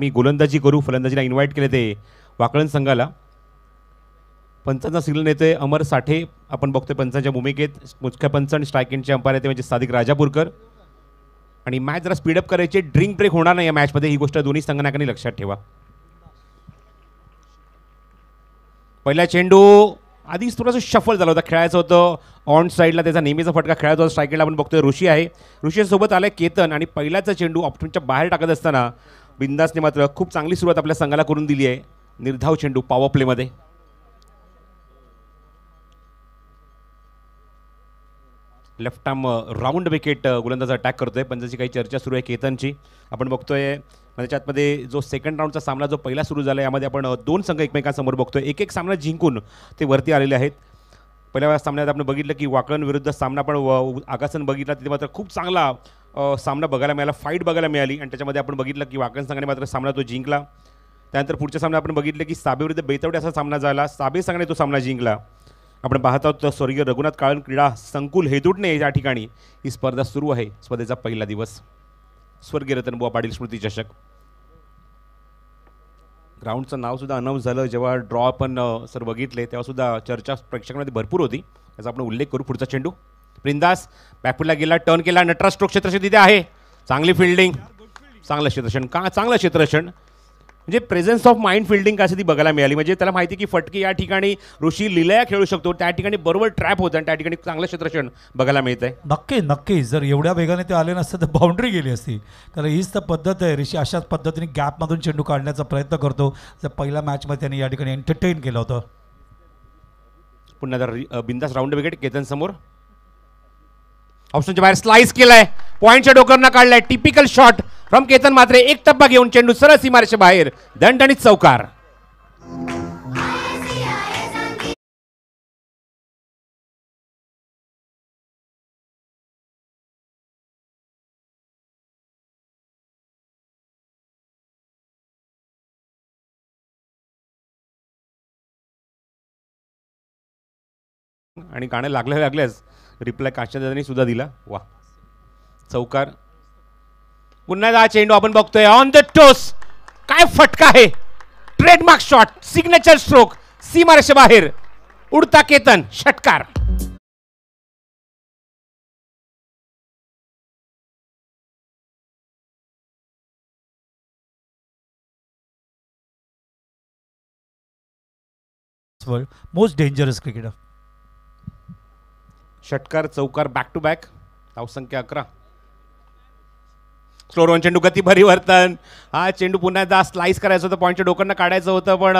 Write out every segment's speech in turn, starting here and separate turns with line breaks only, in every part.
मी गोलंदाजी करू फलंदाजीला इन्व्हाइट केले ते वाकळण संघाला पंचांचा सिग्नल नेते अमर साठे आपण बघतोय पंचांच्या भूमिकेत मुख्य आणि स्ट्रायकिंगचे अंपायर येते म्हणजे सादिक राजापूरकर आणि मॅच जरा स्पीडअप करायची ड्रिंक ब्रेक होणार नाही या मॅचमध्ये ही गोष्ट दोन्ही संघनाकांनी लक्षात ठेवा पहिला चेंडू आधीच थोडासा शफल झाला होता खेळायचं होतं ऑन साईडला त्याचा नेहमीचा फटका खेळायचा होता स्ट्रायकिंगला आपण बघतोय ऋषी आहे ऋषीसोबत आलाय केतन आणि पहिल्याचा चेंडू ऑप्शनच्या बाहेर टाकत असताना बिंदासने मात्र खूप चांगली सुरुवात आपल्या संघाला करून दिली आहे निर्धाव चेंडू पॉवर प्लेमध्ये लेफ्ट आर्म राऊंड विकेट गोलंदाज अटॅक करतोय पण त्याची काही चर्चा सुरू आहे केतनची आपण बघतोय म्हणजे त्यातमध्ये जो सेकंड राऊंडचा सामना जो पहिला सुरू झाला यामध्ये आपण दोन संघ एकमेकांसमोर बघतोय एक एक सामना जिंकून ते वरती आलेले आहेत पहिल्या सामन्यात आपण बघितलं की वाकळण विरुद्ध सामना पण आकासन बघितला तिथे मात्र खूप चांगला सामना बघायला मिळाला फाईट बघायला मिळाली आणि त्याच्यामध्ये आपण बघितलं की वाकण संघाने मात्र सामना तो जिंकला त्यानंतर पुढच्या सामना आपण बघितलं की साबेविरुद्ध बेतवडे असा सामना झाला साबे संघाने तो सामना जिंकला आपण पाहत आहोत स्वर्गीय रघुनाथ काळण क्रीडा संकुल हेदुटणे या ठिकाणी ही स्पर्धा सुरू आहे स्पर्धेचा पहिला दिवस स्वर्गीय रतनबुवा पाटील स्मृती चषक ग्राउंडचं नावसुद्धा अनाऊन्स झालं जेव्हा ड्रॉ आपण सर बघितले तेव्हासुद्धा चर्चा प्रेक्षकांमध्ये भरपूर होती त्याचा आपण उल्लेख करू पुढचा चेंडू प्रिंदास बॅकफुटला गेला टर्न केला नटरा स्ट्रोक क्षेत्रक्षण तिथे आहे चांगली फिल्डिंग चांगलं क्षेत्रक्षण का चांगलं क्षेत्रक्षण म्हणजे प्रेझेन्स ऑफ माइंड फिल्डिंग काय ती बघायला मिळाली म्हणजे त्याला माहिती की फटकी या ठिकाणी ऋषी लिलया खेळू शकतो त्या ठिकाणी बरोबर ट्रॅप होतं आणि त्या ठिकाणी चांगलं क्षेत्रक्षण बघायला मिळत आहे
नक्की नक्की जर एवढ्या वेगाने ते आले नसतं तर बाउंड्री गेली असती कारण हीच तर पद्धत आहे ऋषी अशाच पद्धतीने गॅपमधून चेंडू काढण्याचा प्रयत्न करतो जर पहिल्या मॅचमध्ये त्यांनी या ठिकाणी एंटरटेन केलं होतं
पुन्हा जर बिंदास राऊंड विकेट केतन समोर ऑप्शनच्या बाहेर स्लाइस केलाय पॉईंटच्या डोकरना काढलाय typical shot from Ketan Mhatre एक टप्पा घेऊन चेंडू सरळ सीमारेच्या बाहेर दणदणीत चौकार आणि गाणं लागले लागल्यास रिप्लाय काश्या सुद्धा दिला वा चौकार पुन्हा एकदा चेंडू आपण बघतोय ऑन द टोस काय फटका आहे ट्रेडमार्क शॉट सिग्नेचर स्ट्रोक सीमारेषे बाहेर
उडता केतन षटकार मोस्ट मोस्ट
डेंजरस
षटकार चौकार बॅक टू बॅक संख्या अकरा स्लोरोन चेंडू गती परिवर्तन हा चेंडू पुन्हा एकदा स्लाइस करायचं होतं पॉईंटच्या डोक्यांना काढायचं होतं पण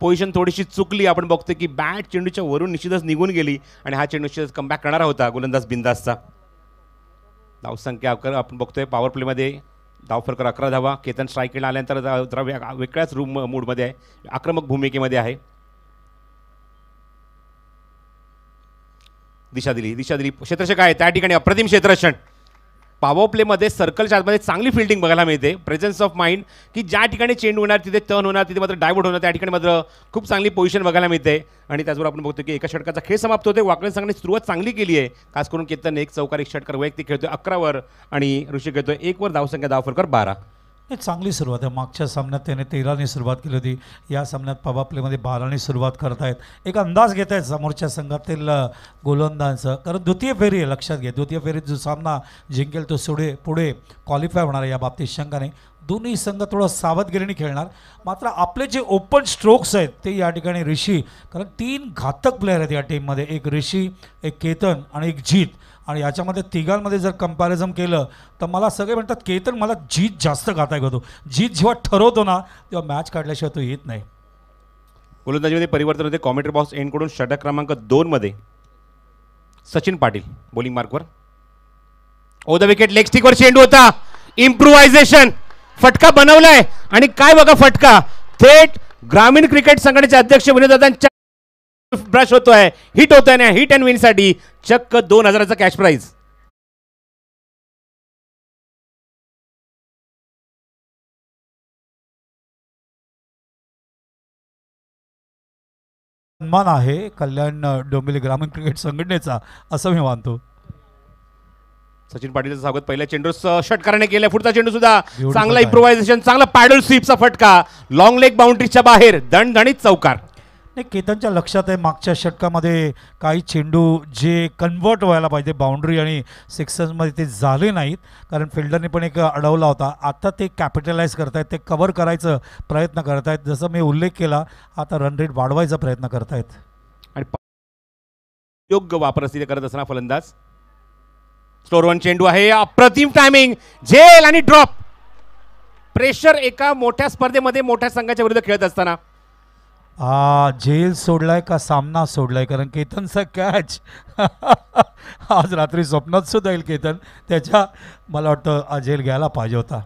पोझिशन थोडीशी चुकली आपण बघतो की बॅट चेंडूच्या वरून निश्चितच निघून गेली आणि हा चेंडू निश्चितच कमबॅक करणारा होता गोलंदाज बिंदासचा संख्या अकरा आपण बघतोय पॉवर प्लेमध्ये धावफरकर अकरा धावा केतन केला आल्यानंतर वेगळ्याच रूम मूडमध्ये आहे आक्रमक भूमिकेमध्ये आहे दिशा दिली दिशा दिली क्षेत्रक्षक काय त्या ठिकाणी अप्रतिम क्षेत्रक्षण पावर प्लेमध्ये सर्कलच्या आतमध्ये चांगली फिल्डिंग बघायला मिळते प्रेझेन्स ऑफ माइंड की ज्या ठिकाणी चेंड होणार तिथे टर्न होणार तिथे मात्र डायवर्ट होणार त्या ठिकाणी मात्र खूप चांगली पोझिशन बघायला मिळते आणि त्याचबरोबर आपण बघतो की एका षटकाचा खेळ समाप्त होते वाकडे संघाने सुरुवात चांगली केली आहे खास करून केतन एक चौकार एक षटकार वैयक्तिक खेळतोय अकरावर आणि ऋषी खेळतोय एकवर धावसंख्या धाव बारा
चांगली सुरुवात आहे मागच्या सामन्यात त्याने तेराने सुरुवात केली होती या सामन्यात पवा प्लेमध्ये बाराने सुरुवात आहेत एक अंदाज घेत आहेत समोरच्या संघातील गोलंदाजांचं कारण द्वितीय फेरी आहे लक्षात घ्या द्वितीय फेरीत जो सामना जिंकेल तो सुडे पुढे क्वालिफाय होणार आहे या बाबतीत नाही दोन्ही संघ थोडं सावधगिरीने खेळणार मात्र आपले जे ओपन स्ट्रोक्स आहेत ते या ठिकाणी ऋषी कारण तीन घातक प्लेयर आहेत या टीममध्ये एक ऋषी एक केतन आणि एक जीत आणि याच्यामध्ये तिघांमध्ये जर कम्पॅरिझन केलं तर मला सगळे म्हणतात केतन मला जीत जास्त गाता येतो जीत जेव्हा ठरवतो ना तेव्हा मॅच काढल्याशिवाय तो येत नाही
गोलंदाजीमध्ये परिवर्तन होते
कॉमेटर बॉक्स एंडकडून
षटक क्रमांक दोनमध्ये सचिन पाटील बॉलिंग मार्कवर ओ द विकेट लेग स्टिकवर चेंडू होता इम्प्रुव्हायझेशन फटका बनवलाय आणि काय बघा फटका थेट ग्रामीण क्रिकेट संघटनेचे अध्यक्ष विनोदादांच्या ब्रश होतोय हिट होतोय ना हिट अँड विन साठी चक्क दोन हजाराचा कॅश प्राइज
सन्मान आहे
कल्याण डोंबिवली ग्रामीण क्रिकेट संघटनेचा असं मी मानतो
सचिन पाटीलचं स्वागत पहिल्या चेंडू षटकाराने केलं पुढचा चेंडू सुद्धा चांगला इम्प्रोव्हायझेशन चांगला पॅडल स्वीपचा फटका लॉंग लेग बाउंड्रीच्या बाहेर दणदणीत चौकार
नाही केतनच्या लक्षात आहे मागच्या षटकामध्ये काही चेंडू जे कन्वर्ट व्हायला पाहिजे बाउंड्री आणि सिक्सर्समध्ये ते झाले नाहीत कारण फिल्डरने पण एक अडवला होता आता ते कॅपिटलाइज करत आहेत ते कवर करायचं प्रयत्न करत आहेत जसं मी उल्लेख केला आता रन रेट वाढवायचा प्रयत्न करतायत आणि
योग्य वापर असते करत असताना फलंदाज स्टोर वन चेंडू आहे अप्रतिम टायमिंग झेल आणि ड्रॉप प्रेशर एका मोठ्या स्पर्धेमध्ये मोठ्या संघाच्या विरुद्ध खेळत असताना
आ, जेल सोडलाय का सामना सोडलाय कारण केतनचा कॅच आज रात्री स्वप्नात सुद्धा येईल केतन त्याच्या मला वाटतं जेल घ्यायला पाहिजे होता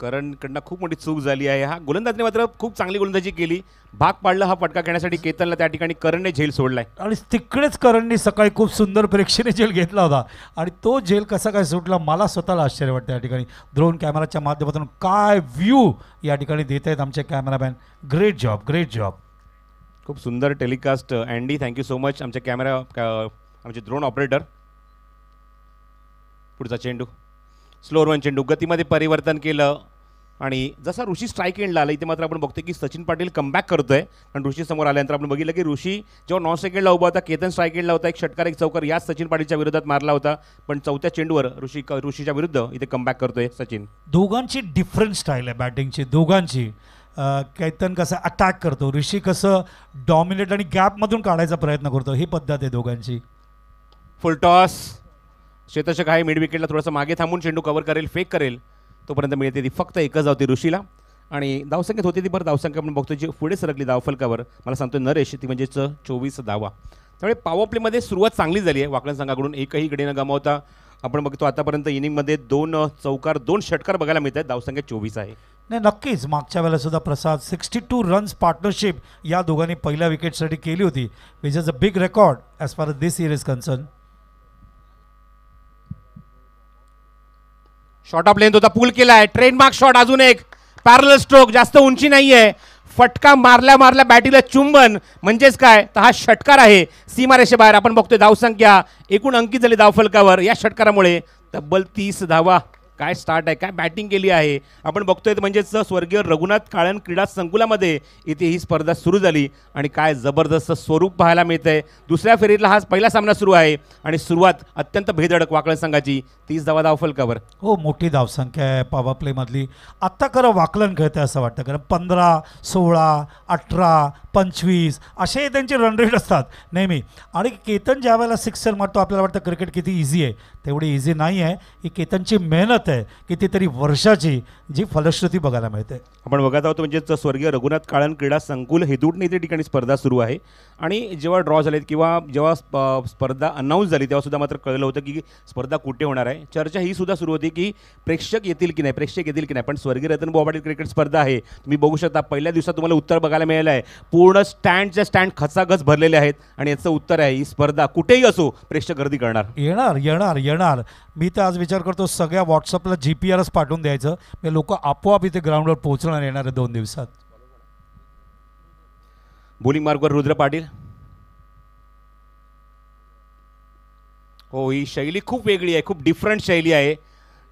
करणकडनं खूप मोठी चूक झाली आहे हा गोलंदाजने मात्र खूप चांगली गोलंदाजी केली भाग पाडला हा फटका घेण्यासाठी केतनला त्या ठिकाणी करणने झेल
आहे आणि तिकडेच करणने सकाळी खूप सुंदर प्रेक्षेने झेल घेतला होता आणि तो झेल कसा काय सुटला मला स्वतःला आश्चर्य वाटतं या ठिकाणी ड्रोन कॅमेराच्या माध्यमातून काय व्ह्यू या ठिकाणी देत आहेत आमचे cameraman great job great job खूप सुंदर telecast Andy
thank you so much आमच्या कॅमेरा आमचे ड्रोन ऑपरेटर पुढचा चेंडू स्लो वन चेंडू गतीमध्ये परिवर्तन केलं आणि जसा ऋषी स्ट्राईक एंडला आला इथे मात्र आपण बघतो की सचिन पाटील कमबॅक करतोय कारण ऋषी समोर आल्यानंतर आपण बघितलं की ऋषी जेव्हा नॉन सेकंडला उभा होता केतन स्ट्राईक एंडला होता एक षटकार एक चौकार याच सचिन पाटीलच्या विरोधात मारला होता पण चौथ्या चेंडूवर ऋषी ऋषीच्या विरुद्ध इथे कमबॅक करतोय सचिन
दोघांची डिफरंट स्टाईल आहे बॅटिंगची दोघांची केतन कसं अटॅक करतो ऋषी कसं डॉमिनेट आणि गॅपमधून काढायचा प्रयत्न करतो ही पद्धत आहे दोघांची फुलटॉस शेतशक आहे मिड
विकेटला थोडंसं मागे थांबून चेंडू कव्हर करेल फेक करेल तोपर्यंत मिळते ती फक्त एकच धावती ऋषीला आणि धावसंख्येत होती ती बरं धावसंख्या आपण बघतो जी पुढे सरकली धावफलकावर मला सांगतो नरेश ती म्हणजेच चोवीस धावा त्यामुळे पॉवर प्लेमध्ये सुरुवात चांगली झाली आहे वाकड संघाकडून एकही गडी न गमावता आपण बघतो आतापर्यंत इनिंगमध्ये दोन चौकार दोन षटकार बघायला मिळत आहेत धावसंख्या चोवीस आहे
नाही नक्कीच मागच्या वेळेलासुद्धा सुद्धा Prasad sixty two runs partnership या दोघांनी पहिल्या विकेटसाठी केली होती which is a big record as far this year is concern short of length होता पूल केलाय आहे मार्क शॉट अजून एक पॅरल स्ट्रोक
जास्त उंची नाही आहे फटका मारल्या मारल्या बॅटीला चुंबन म्हणजेच काय तर हा षटकार आहे बाहेर आपण बघतोय धावसंख्या एकूण अंकित झाली धावफलकावर या षटकारामुळे तब्बल तीस धावा काय स्टार्ट आहे काय बॅटिंग केली आहे आपण बघतोय म्हणजेच स्वर्गीय रघुनाथ काळन क्रीडा संकुलामध्ये इथे ही स्पर्धा सुरू झाली आणि काय जबरदस्त स्वरूप पाहायला मिळतं आहे दुसऱ्या फेरीतला हा पहिला सामना सुरू आहे आणि सुरुवात अत्यंत भेदडक वाकळ संघाची
तीस धावा धावफलकावर हो मोठी धावसंख्या आहे पावा प्लेमधली आत्ता खरं वाकलन खेळतं असं वाटतं कारण पंधरा सोळा अठरा पंचवीस असे त्यांचे रनरेट असतात नेहमी आणि केतन ज्या वेळेला सिक्सर मारतो आपल्याला वाटतं क्रिकेट किती इझी आहे तेवढी इझी नाही आहे की केतनची मेहनत कितीतरी वर्षाची जी फलश्रुती बघायला मिळते आपण
बघत आहोत म्हणजे स्वर्गीय रघुनाथ काळन क्रीडा संकुल हेदूटने इथे ठिकाणी स्पर्धा सुरू आहे आणि जेव्हा ड्रॉ झालेत किंवा जेव्हा स्पर्धा अनाऊन्स झाली तेव्हा सुद्धा मात्र कळलं होतं की स्पर्धा कुठे होणार आहे चर्चा ही सुद्धा सुरू होती की प्रेक्षक येतील की नाही प्रेक्षक येतील की नाही पण स्वर्गीय रतन बोबाडी क्रिकेट स्पर्धा आहे तुम्ही बघू शकता पहिल्या दिवसात तुम्हाला उत्तर बघायला मिळालं आहे पूर्ण स्टँडच्या स्टँड खचाखच भरलेले आहेत आणि याचं उत्तर आहे ही स्पर्धा कुठेही असो प्रेक्षक गर्दी करणार
येणार येणार येणार मी तर आज विचार करतो सगळ्या व्हॉट्सअपला जी पी आरच पाठवून द्यायचं म्हणजे लोक आपोआप इथे ग्राउंडवर पोहोचणार येणार दोन दिवसात
बोलिंग मार्गवर रुद्र पाटील हो ही शैली खूप वेगळी आहे खूप डिफरंट शैली आहे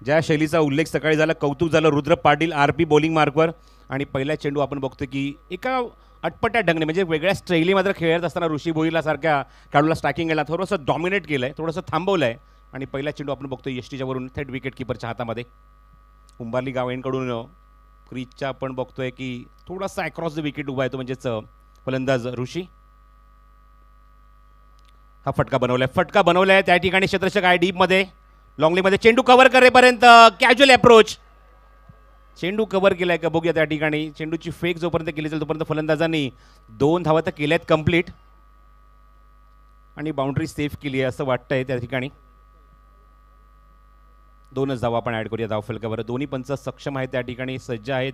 ज्या शैलीचा उल्लेख सकाळी झाला कौतुक झालं Rudra Patil R P bowling मार्कवर आणि पहिला चेंडू आपण बघतो की एका अटपट्या ढंगने म्हणजे वेगळ्या स्ट्रेली मात्र खेळत असताना ऋषी भोईला सारख्या खेळाडूला स्टॅकिंग गेला थोडंसं डॉमिनेट केलं आहे थोडंसं थांबवलं आहे आणि पहिला चेंडू आपण बघतो यष्टीच्यावरून वरून थेट विकेट किपरच्या हातामध्ये उंबारली गावेंकडून क्रीजच्या आपण बघतोय की थोडासा अक्रॉस द विकेट उभा येतो म्हणजेच फलंदाज ऋषी हा फटका बनवलाय फटका बनवलाय त्या ठिकाणी क्षेत्रशक आहे डीपमध्ये लॉंगलीमध्ये चेंडू कव्हर करेपर्यंत कॅज्युअल अप्रोच चेंडू कव्हर केलाय का बघूया त्या ठिकाणी चेंडूची फेक जोपर्यंत केली जाईल तोपर्यंत फलंदाजांनी दोन धावा तर केल्या आहेत कम्प्लीट आणि बाउंड्री सेफ केली आहे असं वाटतंय त्या ठिकाणी दोनच धावा आपण ॲड करूया धावफलकावर दोन्ही पंच सक्षम आहेत त्या ठिकाणी सज्ज आहेत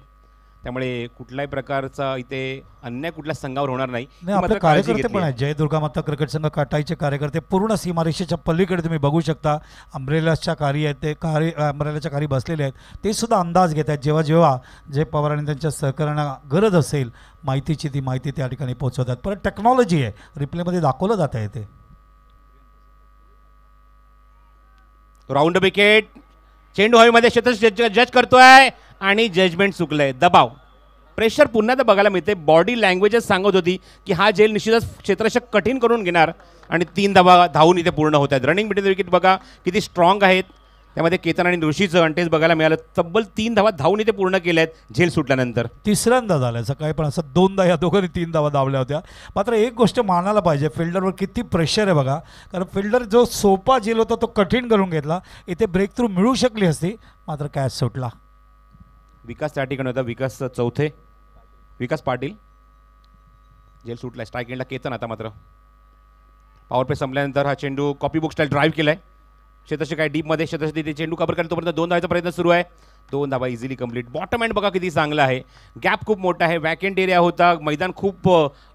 त्यामुळे कुठल्याही प्रकारचा इथे अन्याय कुठल्या संघावर होणार नाही आपले कार्यकर्ते पण आहेत जय दुर्गा
माता क्रिकेट संघ काटाईचे कार्यकर्ते पूर्ण सीमारेषेच्या पलीकडे तुम्ही बघू शकता अम्ब्रेलाच्या कार्य आहेत ते कार्य अम्ब्रेलाच्या कार्य बसलेले आहेत ते सुद्धा अंदाज घेत आहेत जेव्हा जेव्हा जय पवार आणि त्यांच्या सहकार्यांना गरज असेल माहितीची ती माहिती त्या ठिकाणी पोहोचवतात परत टेक्नॉलॉजी आहे रिप्लेमध्ये दाखवलं जात आहे ते
राऊंड विकेट चेंडू हवेमध्ये क्षेत्र जज करतोय आणि जजमेंट चुकलंय दबाव प्रेशर पुन्हा तर बघायला मिळते बॉडी लँग्वेजेस सांगत होती की हा जेल निश्चितच क्षेत्ररक्षक कठीण करून घेणार आणि तीन धावा धावून इथे पूर्ण होत आहेत रनिंग बिटवीन विकेट बघा किती स्ट्रॉंग आहेत त्यामध्ये केतन आणि ऋषीचं अंटेच बघायला मिळालं तब्बल तीन धावा धावून इथे पूर्ण केल्या आहेत झेल सुटल्यानंतर
तिसऱ्यांदा झालाय सकाळी पण असं दोनदा या दोघांनी तीन धावा धावल्या होत्या मात्र एक गोष्ट मानायला पाहिजे फिल्डरवर किती प्रेशर आहे बघा कारण फिल्डर जो सोपा झेल होता तो कठीण करून घेतला इथे ब्रेक थ्रू मिळू शकली असती मात्र कॅच सुटला
विकास त्या ठिकाणी होता विकास चौथे विकास पाटील झेल सुटला स्ट्राईक एंडला केतन आता मात्र पावर प्ले संपल्यानंतर हा चेंडू कॉपी बुक स्टाईल ड्राईव्ह आहे क्षेत्रशी काय डीपमध्ये क्षेत्रशी तिथे चेंडू कबर करेल तोपर्यंत दोन धावायचा प्रयत्न सुरू आहे दोन धावा इझिली कम्प्लीट बॉटम अँड बघा किती चांगला आहे गॅप खूप मोठा आहे वॅकेंट एरिया होता मैदान खूप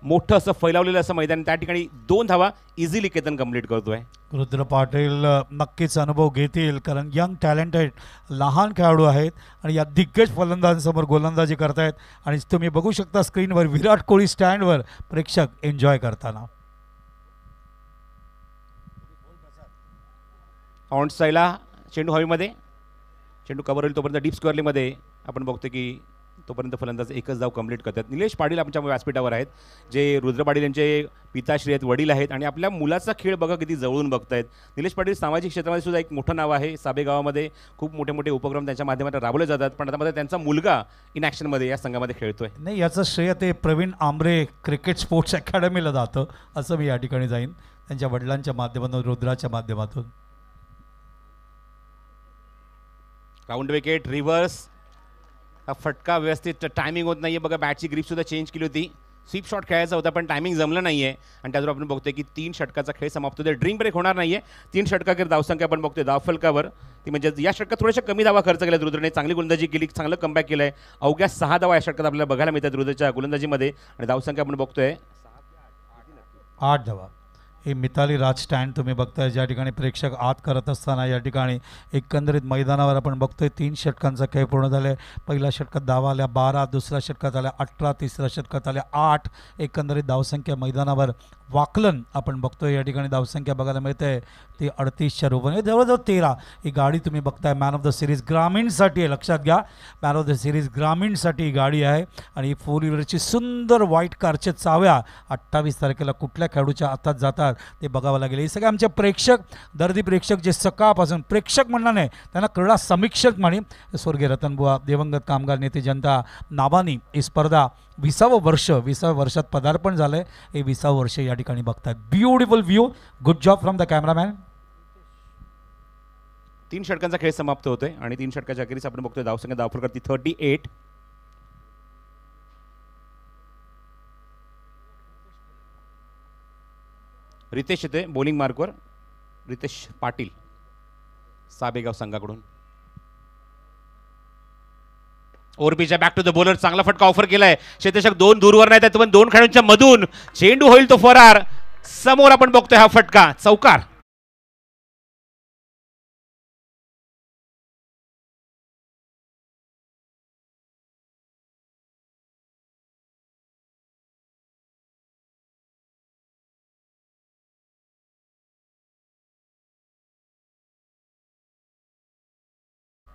मोठं असं फैलावलेलं असं मैदान त्या ठिकाणी दोन धावा इझिली केतन कंप्लीट करतोय
रुद्र पाटील नक्कीच अनुभव घेतील कारण यंग टॅलेंटेड लहान खेळाडू आहेत आणि या दिग्गज फलंदाजांसमोर गोलंदाजी करतायत आणि तुम्ही बघू शकता स्क्रीनवर विराट कोहली स्टँडवर प्रेक्षक एन्जॉय करताना
ऑनसाईला चेंडू हवीमध्ये चेंडू कवर होईल तोपर्यंत डीप स्क्वेअरलीमध्ये आपण बघतो की तोपर्यंत फलंदाज एकच जाव कंप्लीट करतात निलेश पाटील आमच्या व्यासपीठावर आहेत जे रुद्र पाटील यांचे पिताश्री आहेत वडील आहेत आणि आपल्या मुलाचा खेळ बघा किती जवळून बघतायत निलेश पाटील सामाजिक क्षेत्रामध्ये सुद्धा एक मोठं नाव आहे साबेगावामध्ये खूप मोठे मोठे उपक्रम त्यांच्या माध्यमातून राबवले जातात पण आता त्यांचा मुलगा इन ॲक्शनमध्ये या संघामध्ये खेळतोय
नाही याचं श्रेय ते प्रवीण आमरे क्रिकेट स्पोर्ट्स अकॅडमीला जातं असं मी या ठिकाणी जाईन त्यांच्या वडिलांच्या माध्यमातून रुद्राच्या माध्यमातून
राऊंड विकेट रिव्हर्स हा फटका व्यवस्थित टायमिंग होत नाही आहे बघा बॅटची ग्रीपसुद्धा चेंज केली होती स्वीप शॉट खेळायचा होता पण टायमिंग जमलं नाही आहे आणि त्याचबरोबर आपण बघतोय की तीन षटकाचा खेळ समाप्त होतो ड्रिंक ब्रेक होणार नाही आहे तीन षटकाकडे धावसंख्या आपण बघतोय धावफलकावर ती म्हणजे या षटकात थोड्याशा कमी धावा खर्च केला रुद्रने चांगली गोलंदाजी केली चांगलं कमबॅक केलं आहे अवघ्या सहा धावा या षटकात आपल्याला बघायला मिळतात रुद्रच्या गोलंदाजीमध्ये आणि धावसंख्या आपण बघतोय
आठ धावा हे मिताली राज स्टँड तुम्ही बघताय ज्या ठिकाणी प्रेक्षक आत करत असताना या ठिकाणी एकंदरीत मैदानावर आपण बघतोय तीन षटकांचा खेळ पूर्ण झाले आहे पहिल्या षटकात धावा आल्या बारा दुसऱ्या षटकात आल्या अठरा तिसऱ्या षटकात आल्या आठ एकंदरीत धावसंख्या मैदानावर वाकलन आपण बघतो या ठिकाणी धावसंख्या बघायला मिळते ती अडतीसच्या रूपाने जवळजवळ तेरा ही गाडी तुम्ही बघताय मॅन ऑफ द सिरीज ग्रामीणसाठी आहे लक्षात घ्या मॅन ऑफ द सिरीज ग्रामीणसाठी ही गाडी आहे आणि ही फोर व्हीलरची सुंदर व्हाईट कारच्या चाव्या अठ्ठावीस तारखेला कुठल्या खेळाडूच्या हातात जातात ते बघावं लागेल हे सगळे आमचे प्रेक्षक दर्दी प्रेक्षक जे सकाळपासून प्रेक्षक म्हणणार नाही त्यांना क्रीडा समीक्षक म्हणे स्वर्गीय रतनबुवा दिवंगत कामगार नेते जनता नावानी ही स्पर्धा विसावं वर्ष विसाव्या वर्षात पदार्पण झालं आहे हे विसावं वर्ष या ठिकाणी बघतात beautiful view good job from the cameraman
तीन षटकांचा खेळ समाप्त होतोय आणि तीन षटकाच्या अखेरीस आपण बघतोय धावसंख्या दावपूर ती थर्टी एट रितेश येते बॉलिंग मार्कवर रितेश पाटील साबेगाव संघाकडून ओरबीच्या बॅक टू द बॉलर चांगला फटका ऑफर केलाय शेतेशक दोन दूरवर नाही पण दोन खेळांच्या मधून चेंडू होईल तो फरार समोर आपण बघतोय हा फटका चौकार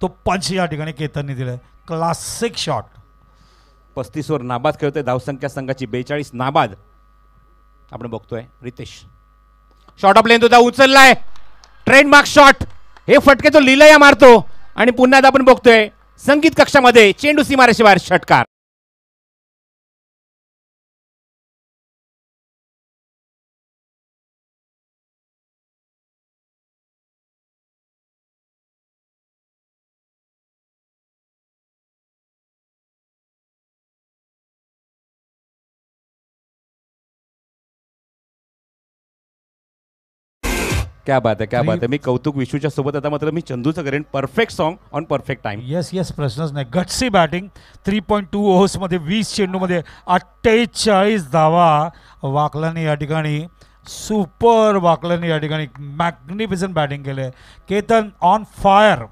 तो पंच या ठिकाणी केतनने दिलाय क्लासिक
शॉट पस्तीसवर नाबाद खेळतोय धावसंख्या संघाची बेचाळीस नाबाद आपण बघतोय रितेश शॉर्ट ऑफ लेन तो उचललाय ट्रेडमार्क शॉट हे फटके तो लिलया मारतो आणि पुन्हा आपण बघतोय संगीत कक्षामध्ये चेंडू सीमारेशिवार षटकार क्या बात आहे क्या बात आहे मी कौतुक विश्वच्या सोबत आता मात्र मी चंदूचं करेन
perfect song on perfect time yes yes प्रश्नच नाही गटसी बॅटिंग थ्री पॉईंट टू ओव्हर्समध्ये वीस चेंडूमध्ये अठ्ठेचाळीस धावा वाकलाने या ठिकाणी सुपर वाकलाने या ठिकाणी मॅग्निफिसंट बॅटिंग केलं आहे केतन ऑन फायर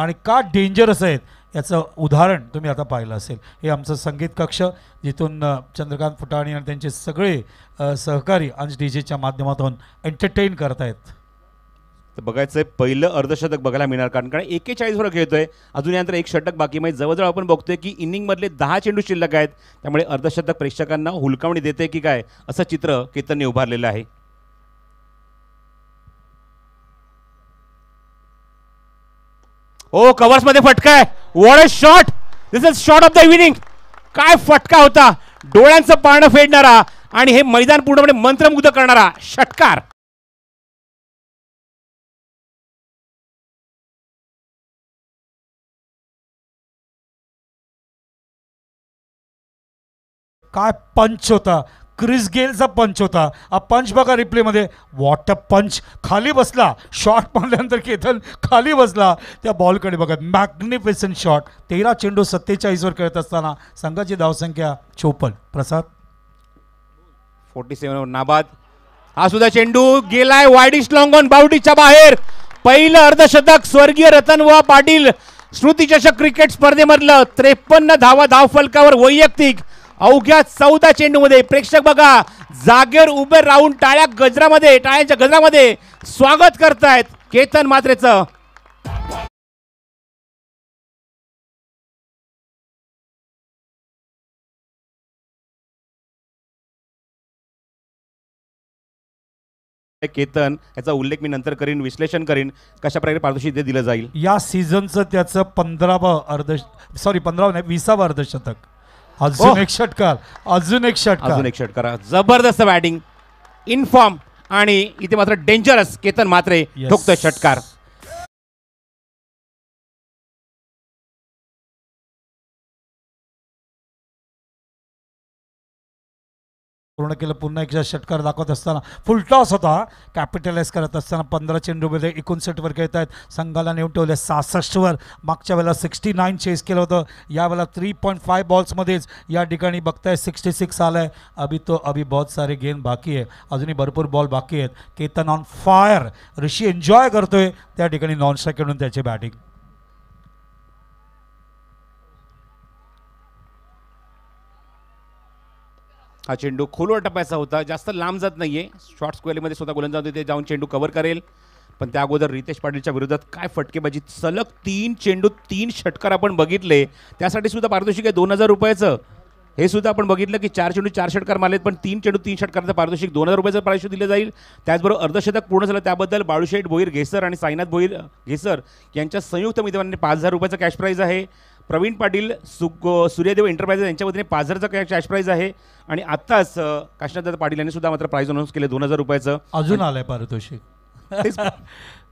आणि का डेंजरस आहेत याचं उदाहरण तुम्ही आता पाहिलं असेल हे आमचं संगीत कक्ष जिथून चंद्रकांत फुटाणी आणि त्यांचे सगळे सहकारी अंश जेच्या माध्यमातून एंटरटेन करत आहेत
तर बघायचं आहे पहिलं अर्धशतक बघायला मिळणार कारण कारण वर खेळतोय अजून यानंतर एक षटक बाकी म्हणजे जवळजवळ आपण बघतोय की इनिंगमधले दहा चेंडू शिल्लक आहेत त्यामुळे अर्धशतक प्रेक्षकांना हुलकावणी देते की काय असं चित्र केतनने उभारलेलं आहे ओ मध्ये फटका आहे what a shot this is shot of the evening काय फटका होता डोळ्यांचं पाणं फेडणारा आणि हे मैदान पूर्णपणे मंत्रमुग्ध करणारा
षटकार
काय पंच होता क्रिस गेलचा पंच होता हा पंच बघा रिप्लेमध्ये वॉट अ पंच खाली बसला शॉट मारल्यानंतर केतन खाली बसला त्या बॉलकडे बघत मॅग्निफिसंट शॉट तेरा चेंडू सत्तेचाळीसवर खेळत असताना संघाची धावसंख्या चोपन्न प्रसाद फोर्टी सेव्हन नाबाद हा
सुद्धा चेंडू गेलाय वायडिश ऑन बावडीच्या बाहेर पहिलं अर्धशतक स्वर्गीय रतन व पाटील चषक क्रिकेट स्पर्धेमधलं त्रेपन्न धावा धावफलकावर वैयक्तिक अवघ्या चौदा चेंडूमध्ये प्रेक्षक बघा जागेवर उभे राहून टाळ्या गजरामध्ये टाळ्यांच्या गजरामध्ये स्वागत करतायत केतन मात्रेचं केतन याचा उल्लेख मी नंतर करीन विश्लेषण करीन कशा प्रकारे ते दिलं जाईल
या सीझनचं त्याचं पंधरावं अर्ध सॉरी पंधरावं नाही विसावं अर्धशतक हो. अजून एक षटकार अजून एक षटकार अजून एक षटकार जबरदस्त बॅटिंग इनफॉर्म
आणि इथे मात्र डेंजरस केतन मात्रे ठोकतोय षटकार
पूर्ण केलं पुन्हा एकदा षटकार दाखवत असताना फुल टॉस होता कॅपिटलाइज करत असताना पंधरा चेंडूमध्ये एकोणसाठवर खेळत आहेत संघाला नेऊन ठेवले सहासष्टवर मागच्या वेळेला सिक्स्टी नाईन चेस केलं होतं यावेळेला थ्री पॉईंट फाय बॉल्समध्येच या ठिकाणी बघताय सिक्स्टी सिक्स आलं आहे अभि तो अभी बहुत सारे गेम बाकी आहे अजूनही भरपूर बॉल बाकी आहेत Ketan on fire Rishi enjoy करतोय त्या ठिकाणी नॉन स्ट्राईक खेळून त्याची बॅटिंग
हा चेंडू खोलवर टपायचा होता जास्त लांब जात नाही आहे शॉर्ट स्क्वेअरमध्ये स्वतः गोलंदाज तिथे जाऊन चेंडू कव्हर करेल पण त्या अगोदर रितेश पाटीलच्या विरोधात काय फटकेबाजी सलग तीन चेंडू तीन षटकार आपण बघितले त्यासाठी सुद्धा पारितोषिक आहे दोन हजार रुपयाचं हे सुद्धा आपण बघितलं की चार चेंडू चार षटकार मारलेत पण तीन चेंडू तीन षटकारचं पारितोषिक दोन हजार रुपयाचं पारितोषिक दिलं जाईल त्याचबरोबर अर्धशतक पूर्ण झालं त्याबद्दल बाळूशेठ भोईर घेसर आणि साईनाथ भोईर घेसर यांच्या संयुक्त मित्रांनी पाच हजार रुपयाचं कॅश प्राईज आहे प्रवीण पाटील सु सूर्यदेव एंटरप्राइजेस यांच्या वतीने पाझरचं काय कॅश प्राईज आहे आणि आत्ताच काशनाथदादा पाटील यांनी सुद्धा मात्र प्राईज अनाऊन्स केले दोन हजार रुपयाचं
अजून आलंय पारितोषिक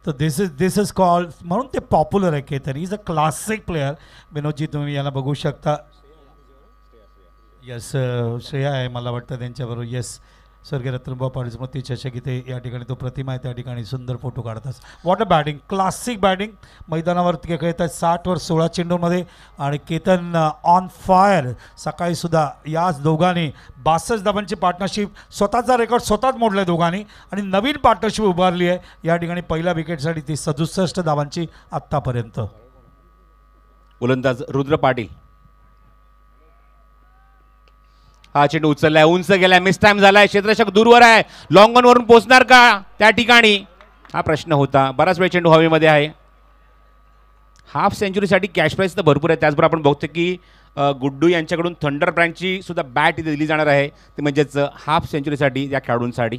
तर this is this is call म्हणून ते पॉप्युलर आहे Ketan is a classic player Vinodji तुम्ही याला बघू शकता यस श्रेया आहे मला वाटतं त्यांच्याबरोबर येस स्वर्गीय रत्नबा पाटील स्मृती की ते या ठिकाणी तो प्रतिमा आहे त्या ठिकाणी सुंदर फोटो काढतात what a batting classic batting मैदानावरती खेळत साठ साठवर सोळा चेंडूमध्ये आणि केतन ऑन uh, फायर सकाळीसुद्धा याच दोघांनी बासष्ट धाबांची पार्टनरशिप स्वतःचा रेकॉर्ड स्वतःच मोडला आहे दोघांनी आणि नवीन पार्टनरशिप उभारली आहे या ठिकाणी पहिल्या विकेटसाठी ती सदुसष्ट धाबांची आत्तापर्यंत
उलंदाज रुद्र पाटील हा चेंडू उचललाय उंच गेलाय मिस टाइम झालाय क्षेत्रशक दूरवर आहे लॉंग ऑन वरून पोहोचणार का त्या ठिकाणी हा प्रश्न होता बराच वेळ चेंडू हवेमध्ये आहे हाफ सेंचुरीसाठी कॅश प्राईज तर भरपूर आहे त्याचबरोबर आपण बघतो की गुड्डू यांच्याकडून थंडर ब्रँडची सुद्धा बॅट इथे दिली जाणार आहे ते म्हणजेच हाफ सेंचुरीसाठी या खेळाडूंसाठी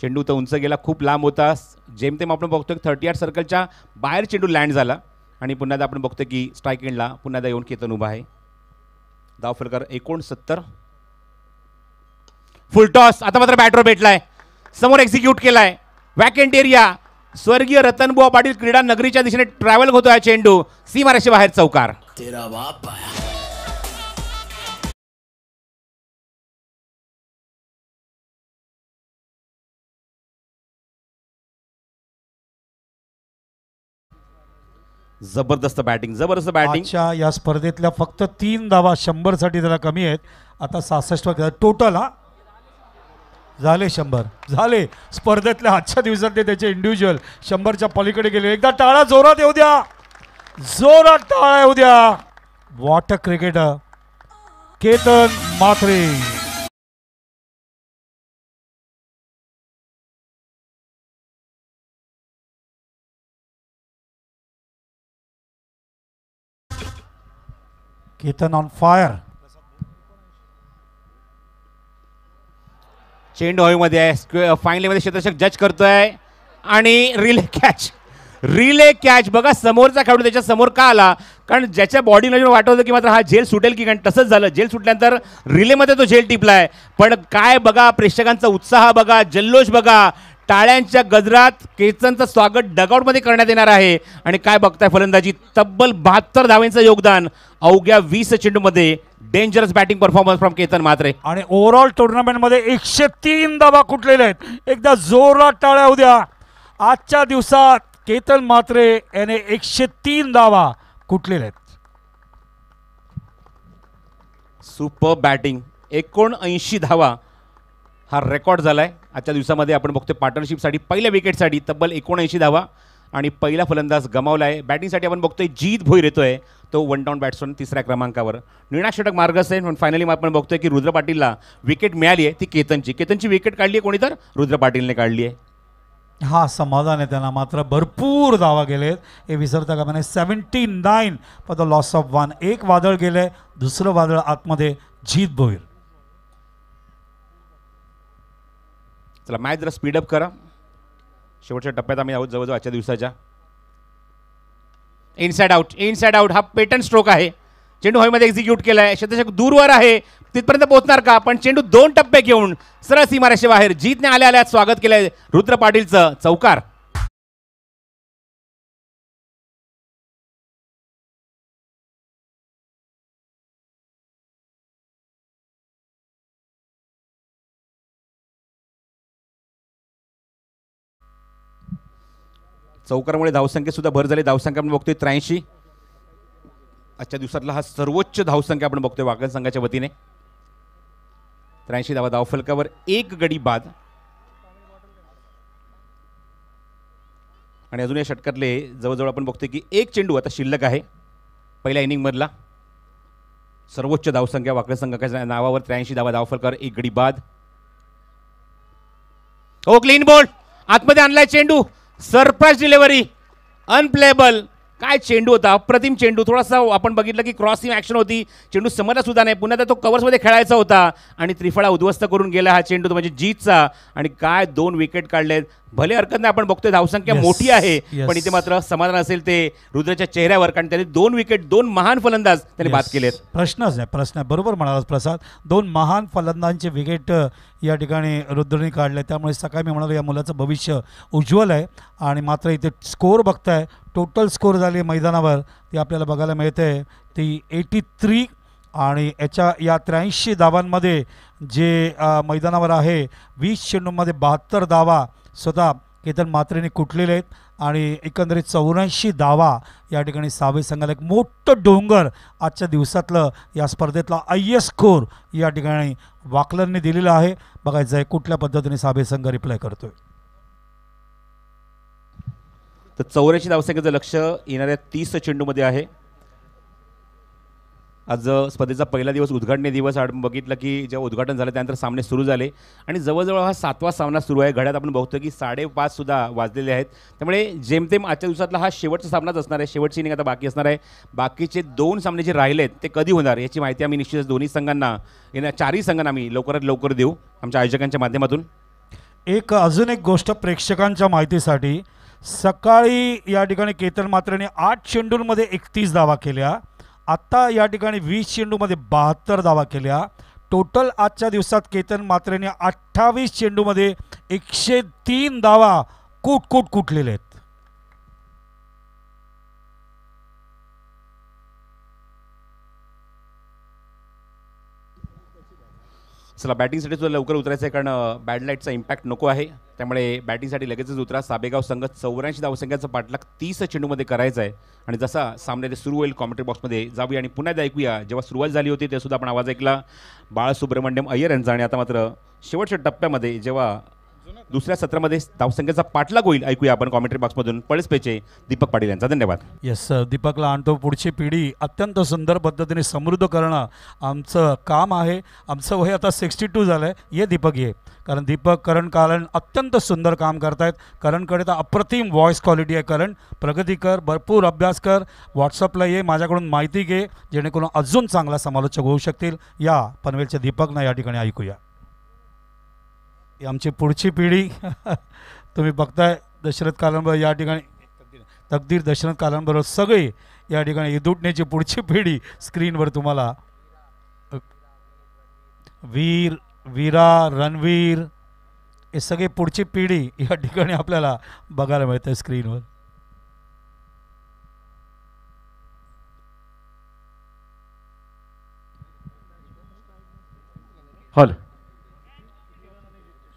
चेंडू तर उंच गेला खूप लांब होता जेमतेम आपण बघतो की थर्टी आठ सर्कलच्या बाहेर चेंडू लँड झाला आणि पुन्हा आपण बघतो की स्ट्राईक एंडला पुन्हा येऊन केतन उभा आहे धाव फलकर एकोणसत्तर फुलटॉस आता मात्र बॅटर भेटलाय समोर एक्झिक्यूट केलाय वॅकेंट एरिया स्वर्गीय रतनबुआ पाटील क्रीडा नगरीच्या दिशेने ट्रॅव्हल होतोय चेंडू सी महाराष्ट्र बाहेर चौकार तेरा बाप जबरदस्त बॅटिंग जबरदस्त बॅटिंग
या स्पर्धेतल्या फक्त तीन धावा शंभर साठी त्याला कमी आहेत आता सहासष्ट टोटल हा झाले शंभर झाले स्पर्धेतल्या आजच्या दिवसातले त्याचे इंडिव्हिज्युअल शंभरच्या पलीकडे गेले एकदा टाळा जोरात येऊ द्या जोरात टाळा येऊ द्या what a cricketer Ketan Mhatre Ketan on fire चेंड मध्ये आहे
मध्ये क्षेत्रक्षक जज करतोय आणि रिले कॅच रिले कॅच बघा समोरचा खेळाडू त्याच्या समोर का आला कारण ज्याच्या बॉडीला होतं की मात्र हा झेल सुटेल की कारण तसंच झालं जेल सुटल्यानंतर रिलेमध्ये तो झेल टिपलाय पण काय बघा प्रेक्षकांचा उत्साह बघा जल्लोष बघा टाळ्यांच्या गजरात केतनचं स्वागत डगआउटमध्ये करण्यात येणार आहे आणि काय बघताय फलंदाजी तब्बल बहात्तर धावेंचं योगदान अवघ्या वीस चेंडूमध्ये dangerous
batting performance from Ketan Mhatre आणि ओव्हरऑल टुर्नामेंटमध्ये एकशे तीन धावा कुठलेल्या आहेत एकदा जोरात टाळ्या उद्या आजच्या दिवसात केतन मात्रे याने एकशे तीन धावा कुठले आहेत
सुपर बॅटिंग एकोणऐंशी धावा हा रेकॉर्ड झाला आहे आजच्या दिवसामध्ये आपण बघतो पार्टनरशिपसाठी पहिल्या विकेटसाठी तब्बल एकोणऐंशी धावा आणि पहिला फलंदाज गमावला आहे बॅटिंगसाठी आपण बघतोय जीत भोईर येतो आहे तो वन डाऊन बॅट्समन तिसऱ्या क्रमांकावर निर्णायक षटक मार्ग असेल पण फायनली मग आपण बघतोय की रुद्र पाटीलला विकेट मिळाली आहे ती केतनची केतनची विकेट काढली आहे कोणी तर रुद्र पाटीलने काढली आहे
हा समाधान आहे त्यांना मात्र भरपूर धावा गेलेत हे विसरता का म्हणजे seventy nine for the loss of one एक वादळ गेलं दुसरं वादळ आतमध्ये जीत भोईर चला मॅच जरा
स्पीडअप करा शेवटच्या टप्प्यात आम्ही आहोत जवळजवळ आजच्या दिवसाच्या इनसाइड आउट इनसाइड आउट हा पेटन स्ट्रोक आहे चेंडू हवेमध्ये एक्झिक्यूट केलाय आहे शतशक दूरवर आहे तिथपर्यंत पोहोचणार का पण चेंडू दोन टप्पे घेऊन सरळ बाहेर जीतने आल्या आल्या स्वागत केलंय रुद्र पाटीलचं चौकार चौकारामुळे सुद्धा भर झाली धावसंख्या आपण बघतोय त्र्याऐंशी आजच्या दिवसातला हा सर्वोच्च धावसंख्या आपण बघतोय वाघन संघाच्या वतीने त्र्याऐंशी धावा धावफलकावर एक गडी बाद आणि अजून या षटकातले जवळजवळ आपण बघतोय की एक चेंडू आता शिल्लक आहे पहिल्या इनिंग मधला सर्वोच्च धावसंख्या वाकड संघाच्या नावावर त्र्याऐंशी धावा धावफलकावर एक गडी बाद हो क्लीन बॉल आतमध्ये आणलाय चेंडू सरप्राईज डिलेवरी अनप्लेबल काय चेंडू होता अप्रतिम चेंडू थोडासा आपण बघितलं की क्रॉसिंग ॲक्शन होती चेंडू समजला सुद्धा नाही पुन्हा तर तो कवर्समध्ये खेळायचा होता आणि त्रिफळा उद्ध्वस्त करून गेला हा चेंडू म्हणजे जीतचा आणि काय दोन विकेट काढलेत भले हरकत नाही आपण बघतोय धावसंख्या मोठी आहे पण इथे मात्र समाधान असेल ते रुद्रच्या चेहऱ्यावर कारण त्यांनी दोन विकेट दोन महान फलंदाज त्यांनी बात बाद केलेत
प्रश्नच नाही प्रश्न बरोबर म्हणाला प्रसाद दोन महान फलंदाजांचे विकेट या ठिकाणी रुद्रने काढलं त्यामुळे सकाळी मी म्हणालो या मुलाचं भविष्य उज्ज्वल आहे आणि मात्र इथे स्कोअर बघताय टोटल स्कोअर झाले मैदानावर ती आपल्याला बघायला मिळते ती एटी थ्री आणि याच्या या त्र्याऐंशी धावांमध्ये जे मैदानावर आहे वीस चेंडूमध्ये बहात्तर धावा स्वतः केतन मात्रेने कुठलेले आहेत आणि एकंदरीत चौऱ्याऐंशी दावा या ठिकाणी सावे संघाला एक मोठं डोंगर आजच्या दिवसातलं या स्पर्धेतला आय एस स्कोर या ठिकाणी वाकलरने दिलेला आहे बघायचं आहे कुठल्या पद्धतीने सावे संघ रिप्लाय करतोय
तर चौऱ्याऐंशी धावसंख्येचं लक्ष येणाऱ्या तीस चेंडूमध्ये आहे आज स्पर्धेचा पहिला दिवस उद्घाटनी दिवस बघितलं की जेव्हा उद्घाटन झालं त्यानंतर सामने सुरू झाले आणि जवळजवळ हा सातवा सामना सुरू आहे घड्यात आपण बघतो की साडेपाचसुद्धा वाजलेले आहेत त्यामुळे जेमतेम आजच्या दिवसातला हा शेवटचा सामनाच असणार आहे शेवटची इनिंग आता बाकी असणार आहे बाकीचे दोन सामने जे राहिले आहेत ते कधी होणार याची माहिती आम्ही निश्चितच दोन्ही संघांना येणार चारही संघांना आम्ही लवकरात लवकर देऊ आमच्या आयोजकांच्या माध्यमातून
एक अजून एक गोष्ट प्रेक्षकांच्या माहितीसाठी सकाळी या ठिकाणी केतन मात्रेने आठ चेंडूंमध्ये एकतीस दावा केल्या आत्ता या ठिकाणी वीस चेंडूमध्ये बहात्तर धावा केल्या टोटल आजच्या दिवसात केतन मात्रेने अठ्ठावीस चेंडूमध्ये एकशे तीन धावा कूटकूट कुटलेले आहेत
चला बॅटिंगसाठी सुद्धा लवकर उतरायचं आहे कारण बॅड लाईटचा इम्पॅक्ट नको आहे त्यामुळे बॅटिंगसाठी लगेचच उतरा साबेगाव संघ चौऱ्याऐंशी धावसंख्याचा पाठलाग तीस चेंडूमध्ये करायचा आहे आणि जसा ते सुरू होईल कॉमेंट्री बॉक्समध्ये जाऊया आणि पुन्हा एकदा ऐकूया जेव्हा सुरुवात झाली होती तेसुद्धा आपण आवाज ऐकला बाळसुब्रमण्यम अय्यर यांचा आणि आता मात्र शेवटच्या टप्प्यामध्ये जेव्हा दुसऱ्या सत्रामध्ये धावसंख्येचा पाठलाग होईल ऐकूया आपण कॉमेंट्री बॉक्समधून पेचे दीपक पाटील यांचा धन्यवाद
येस दीपकला आणतो पुढची पिढी अत्यंत सुंदर पद्धतीने समृद्ध करणं आमचं काम आहे आमचं वय आता सिक्स्टी टू झालं आहे ये दीपक ये कारण दीपक करण कारण अत्यंत सुंदर काम करतायत करणकडे तर अप्रतिम व्हॉइस क्वालिटी आहे करण प्रगती कर भरपूर अभ्यास कर व्हॉट्सअपला ये माझ्याकडून माहिती घे जेणेकरून अजून चांगला समालोचक होऊ शकतील या पनवेलच्या दीपकना या ठिकाणी ऐकूया आमची पुढची पिढी तुम्ही बघताय दशरथ कालांबर या ठिकाणी तकदीर दशरथ कालांबरोबर सगळी या ठिकाणी इदुटण्याची पुढची पिढी स्क्रीनवर तुम्हाला वीर वीरा रणवीर हे सगळे पुढची पिढी या ठिकाणी आपल्याला बघायला मिळते स्क्रीनवर hello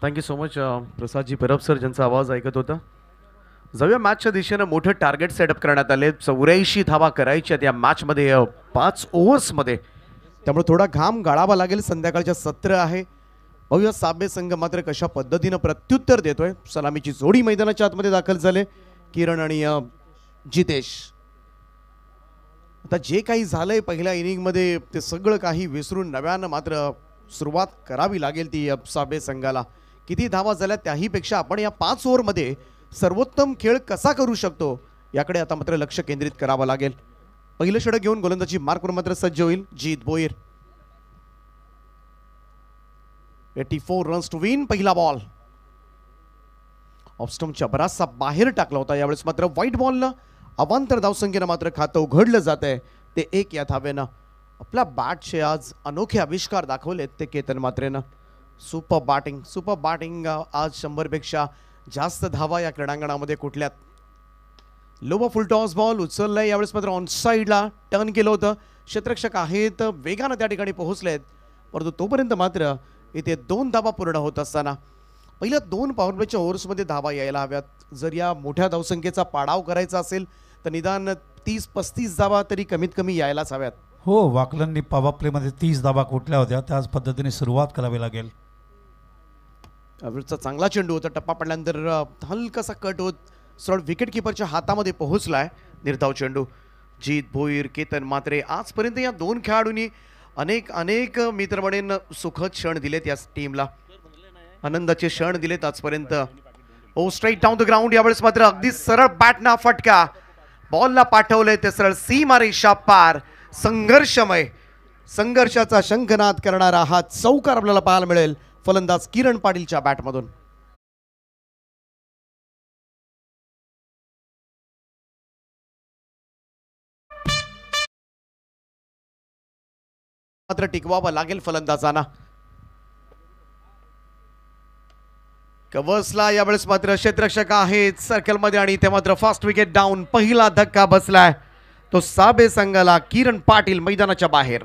thank you so much Prasadji Parab sir ज्यांचा आवाज ऐकत होता जाऊया मॅचच्या दिशेनं मोठं टार्गेट सेटअप करण्यात आले चौऱ्याऐंशी धावा करायच्या त्या मॅचमध्ये पाच ओव्हर्समध्ये त्यामुळे थोडा घाम गाळावा लागेल संध्याकाळच्या सत्र आहे पाहूया साबे संघ मात्र कशा पद्धतीनं प्रत्युत्तर देतोय सलामीची जोडी मैदानाच्या आतमध्ये दाखल झाले किरण आणि जितेश आता जे काही झालंय पहिल्या इनिंगमध्ये ते सगळं काही विसरून नव्यानं मात्र सुरुवात करावी लागेल ती साबे संघाला किती धावा झाल्या त्याहीपेक्षा आपण या पाच ओव्हरमध्ये सर्वोत्तम खेळ कसा करू शकतो याकडे आता मात्र लक्ष केंद्रित करावं लागेल पहिलं षडक घेऊन गोलंदाजी मार्कवर मात्र सज्ज होईल Jeet Boir eighty four runs to win पहिला बॉल ऑफस्टमच्या बराचसा बाहेर टाकला होता यावेळेस मात्र व्हाईट बॉलनं अवांतर धावसंख्येनं मात्र खातं उघडलं जात आहे ते एक या धावेनं आपला बॅटचे आज अनोखे आविष्कार दाखवलेत ते केतन मात्रेनं सुपर बॅटिंग सुपर बॅटिंग आज शंभरपेक्षा जास्त धावा या क्रीडांगणामध्ये कुठल्यात लोबा फुल टॉस बॉल उचललं आहे यावेळेस मात्र ऑन साईडला टर्न केलं होतं क्षेत्रक्षक आहेत वेगानं त्या ठिकाणी पोहोचलेत परंतु तोपर्यंत मात्र इथे दोन धाबा पूर्ण होत असताना पहिल्या दोन पावरप्लेच्या ओव्हर्समध्ये धाबा यायला हव्यात जर या मोठ्या धावसंख्येचा पाडाव करायचा असेल तर निदान तीस पस्तीस धाबा तरी कमीत कमी यायलाच हव्यात
हो वाकलांनी पावरप्लेमध्ये तीस धाबा कुठल्या होत्या त्याच पद्धतीने सुरुवात करावी लागेल
चांगला चेंडू होता टप्पा पडल्यानंतर हलकासा कट होत सरळ विकेटकीपरच्या हातामध्ये पोहोचलाय निर्धाव चेंडू जीत भोईर केतन मात्रे आजपर्यंत या दोन खेळाडूंनी अनेक अनेक मित्रमणेन सुखद क्षण दिलेत या टीमला आनंदाचे क्षण दिलेत आजपर्यंत oh straight down the ground यावेळेस मात्र अगदी सरळ बॅटना फटका बॉलला पाठवलंय ते सरळ सी मारे पार संघर्षमय संघर्षाचा शंखनाद करणारा हा चौकार आपल्याला पाहायला मिळेल फलंदाज किरण पाटीलच्या बॅटमधून
मात्र टिकवावं लागेल
फलंदाजांना बसला यावेळेस मात्र क्षेत्रक्षक आहेत सर्कलमध्ये आणि ते मात्र फास्ट विकेट डाऊन पहिला धक्का बसलाय तो साबे संघाला किरण पाटील मैदानाच्या बाहेर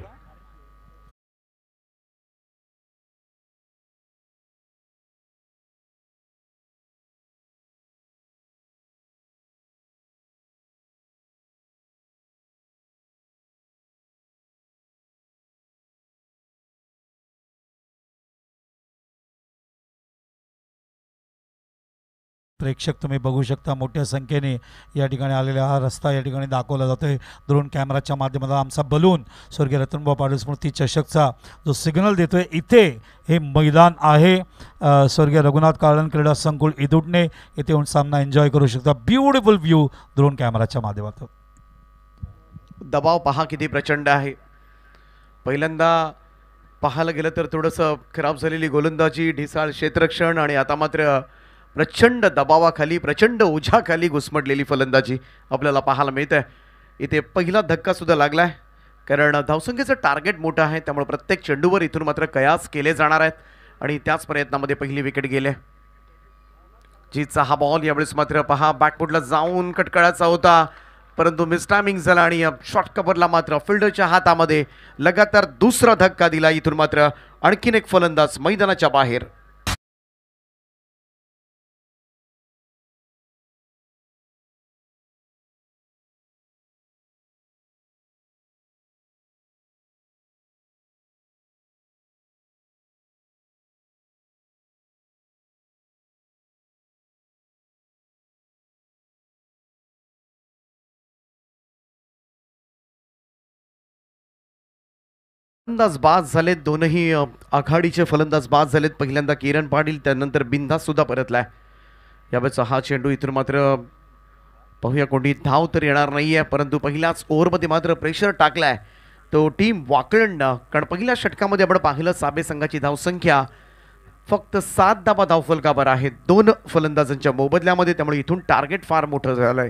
प्रेक्षक तुम्ही बघू शकता मोठ्या संख्येने या ठिकाणी आलेला हा रस्ता या ठिकाणी दाखवला जातो आहे द्रोण कॅमेराच्या माध्यमातून आमचा बलून स्वर्गीय रतनबा पाडू स्मृती चषकचा जो सिग्नल देतो आहे इथे हे मैदान आहे स्वर्गीय रघुनाथ कारण क्रीडा संकुल इदुटणे इथे येऊन सामना एन्जॉय करू शकता ब्युटिफुल व्ह्यू द्रोण कॅमेराच्या माध्यमातून
दबाव पहा किती प्रचंड आहे पहिल्यांदा पाहायला गेलं तर थोडंसं खराब झालेली गोलंदाजी ढिसाळ क्षेत्रक्षण आणि आता मात्र प्रचंड दबावाखाली प्रचंड ओझ्याखाली घुसमटलेली फलंदाजी आपल्याला पाहायला मिळत आहे इथे पहिला धक्कासुद्धा लागला आहे कारण धावसंख्येचं टार्गेट मोठं आहे त्यामुळे प्रत्येक चेंडूवर इथून मात्र कयास केले जाणार आहेत आणि त्याच प्रयत्नामध्ये पहिली विकेट गेले जीचा हा बॉल यावेळेस मात्र पहा बॅटफुटला जाऊन कटकळाचा होता परंतु मिसटायमिंग झाला आणि शॉर्ट कव्हरला मात्र फिल्डरच्या हातामध्ये लगातार दुसरा धक्का दिला इथून मात्र आणखीन एक फलंदाज मैदानाच्या बाहेर फलंदाज बाद झालेत दोनही आघाडीचे फलंदाज बाद झालेत पहिल्यांदा किरण पाटील त्यानंतर बिंदास सुद्धा परतलाय यावेळेस हा चेंडू इथून मात्र पाहूया कोणी धाव तर येणार नाही आहे परंतु पहिल्याच ओव्हरमध्ये मात्र प्रेशर टाकलाय तो टीम वाकळण कारण पहिल्या षटकामध्ये आपण पाहिलं साबे संघाची धावसंख्या फक्त सात धावा धावफलकावर आहे दोन फलंदाजांच्या मोबदल्यामध्ये त्यामुळे इथून टार्गेट फार मोठं झालं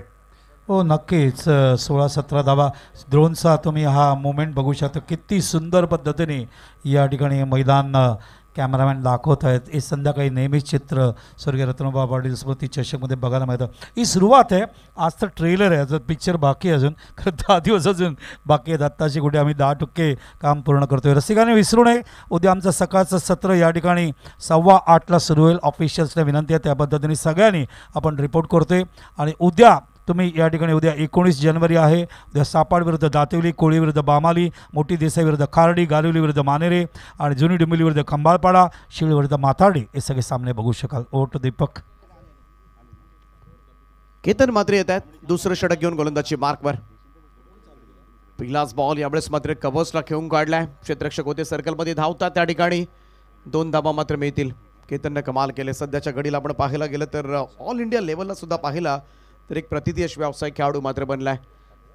हो नक्कीच सोळा सतरा धावा द्रोणचा तुम्ही हा मुवमेंट बघू शकता किती सुंदर पद्धतीने या ठिकाणी मैदान कॅमेरामॅन दाखवत आहेत हे संध्याकाळी नेहमीच चित्र स्वर्गीय रत्नबा पाटील स्मृती चषकमध्ये बघायला मिळतं ही सुरुवात आहे आज तर ट्रेलर आहे अजून पिक्चर बाकी आहे अजून खरं दहा दिवस अजून बाकी आहेत आत्ताची कुठे आम्ही दहा टक्के काम पूर्ण करतो आहे रसिकाने विसरू नये उद्या आमचं सकाळचं सत्र या ठिकाणी सव्वा आठला सुरू होईल ऑफिशियल्सला विनंती आहे त्या पद्धतीने सगळ्यांनी आपण रिपोर्ट आहे आणि उद्या तुम्ही या ठिकाणी उद्या एकोणीस जानेवारी आहे उद्या सापाड विरुद्ध दातेवली कोळी विरुद्ध बामाली मोठी देसाई विरुद्ध खारडी गालिवली विरुद्ध मानेरे आणि जुनी डुंबिली विरुद्ध खंबाळपाडा शिळ विरुद्ध माथाडी हे सगळे सामने बघू शकाल ओट दीपक
केतन मात्र येत आहेत दुसरं षटक घेऊन गोलंदाजी मार्कवर पहिलाच बॉल यावेळेस मात्र कवसला खेळून काढलाय क्षेत्रक्षक होते सर्कलमध्ये धावतात त्या ठिकाणी दोन धाबा मात्र मिळतील केतनने कमाल केले सध्याच्या घडीला आपण पाहायला गेलं तर ऑल इंडिया लेवलला सुद्धा पाहिला तर एक प्रतिदेश व्यावसायिक खेळाडू मात्र बनला आहे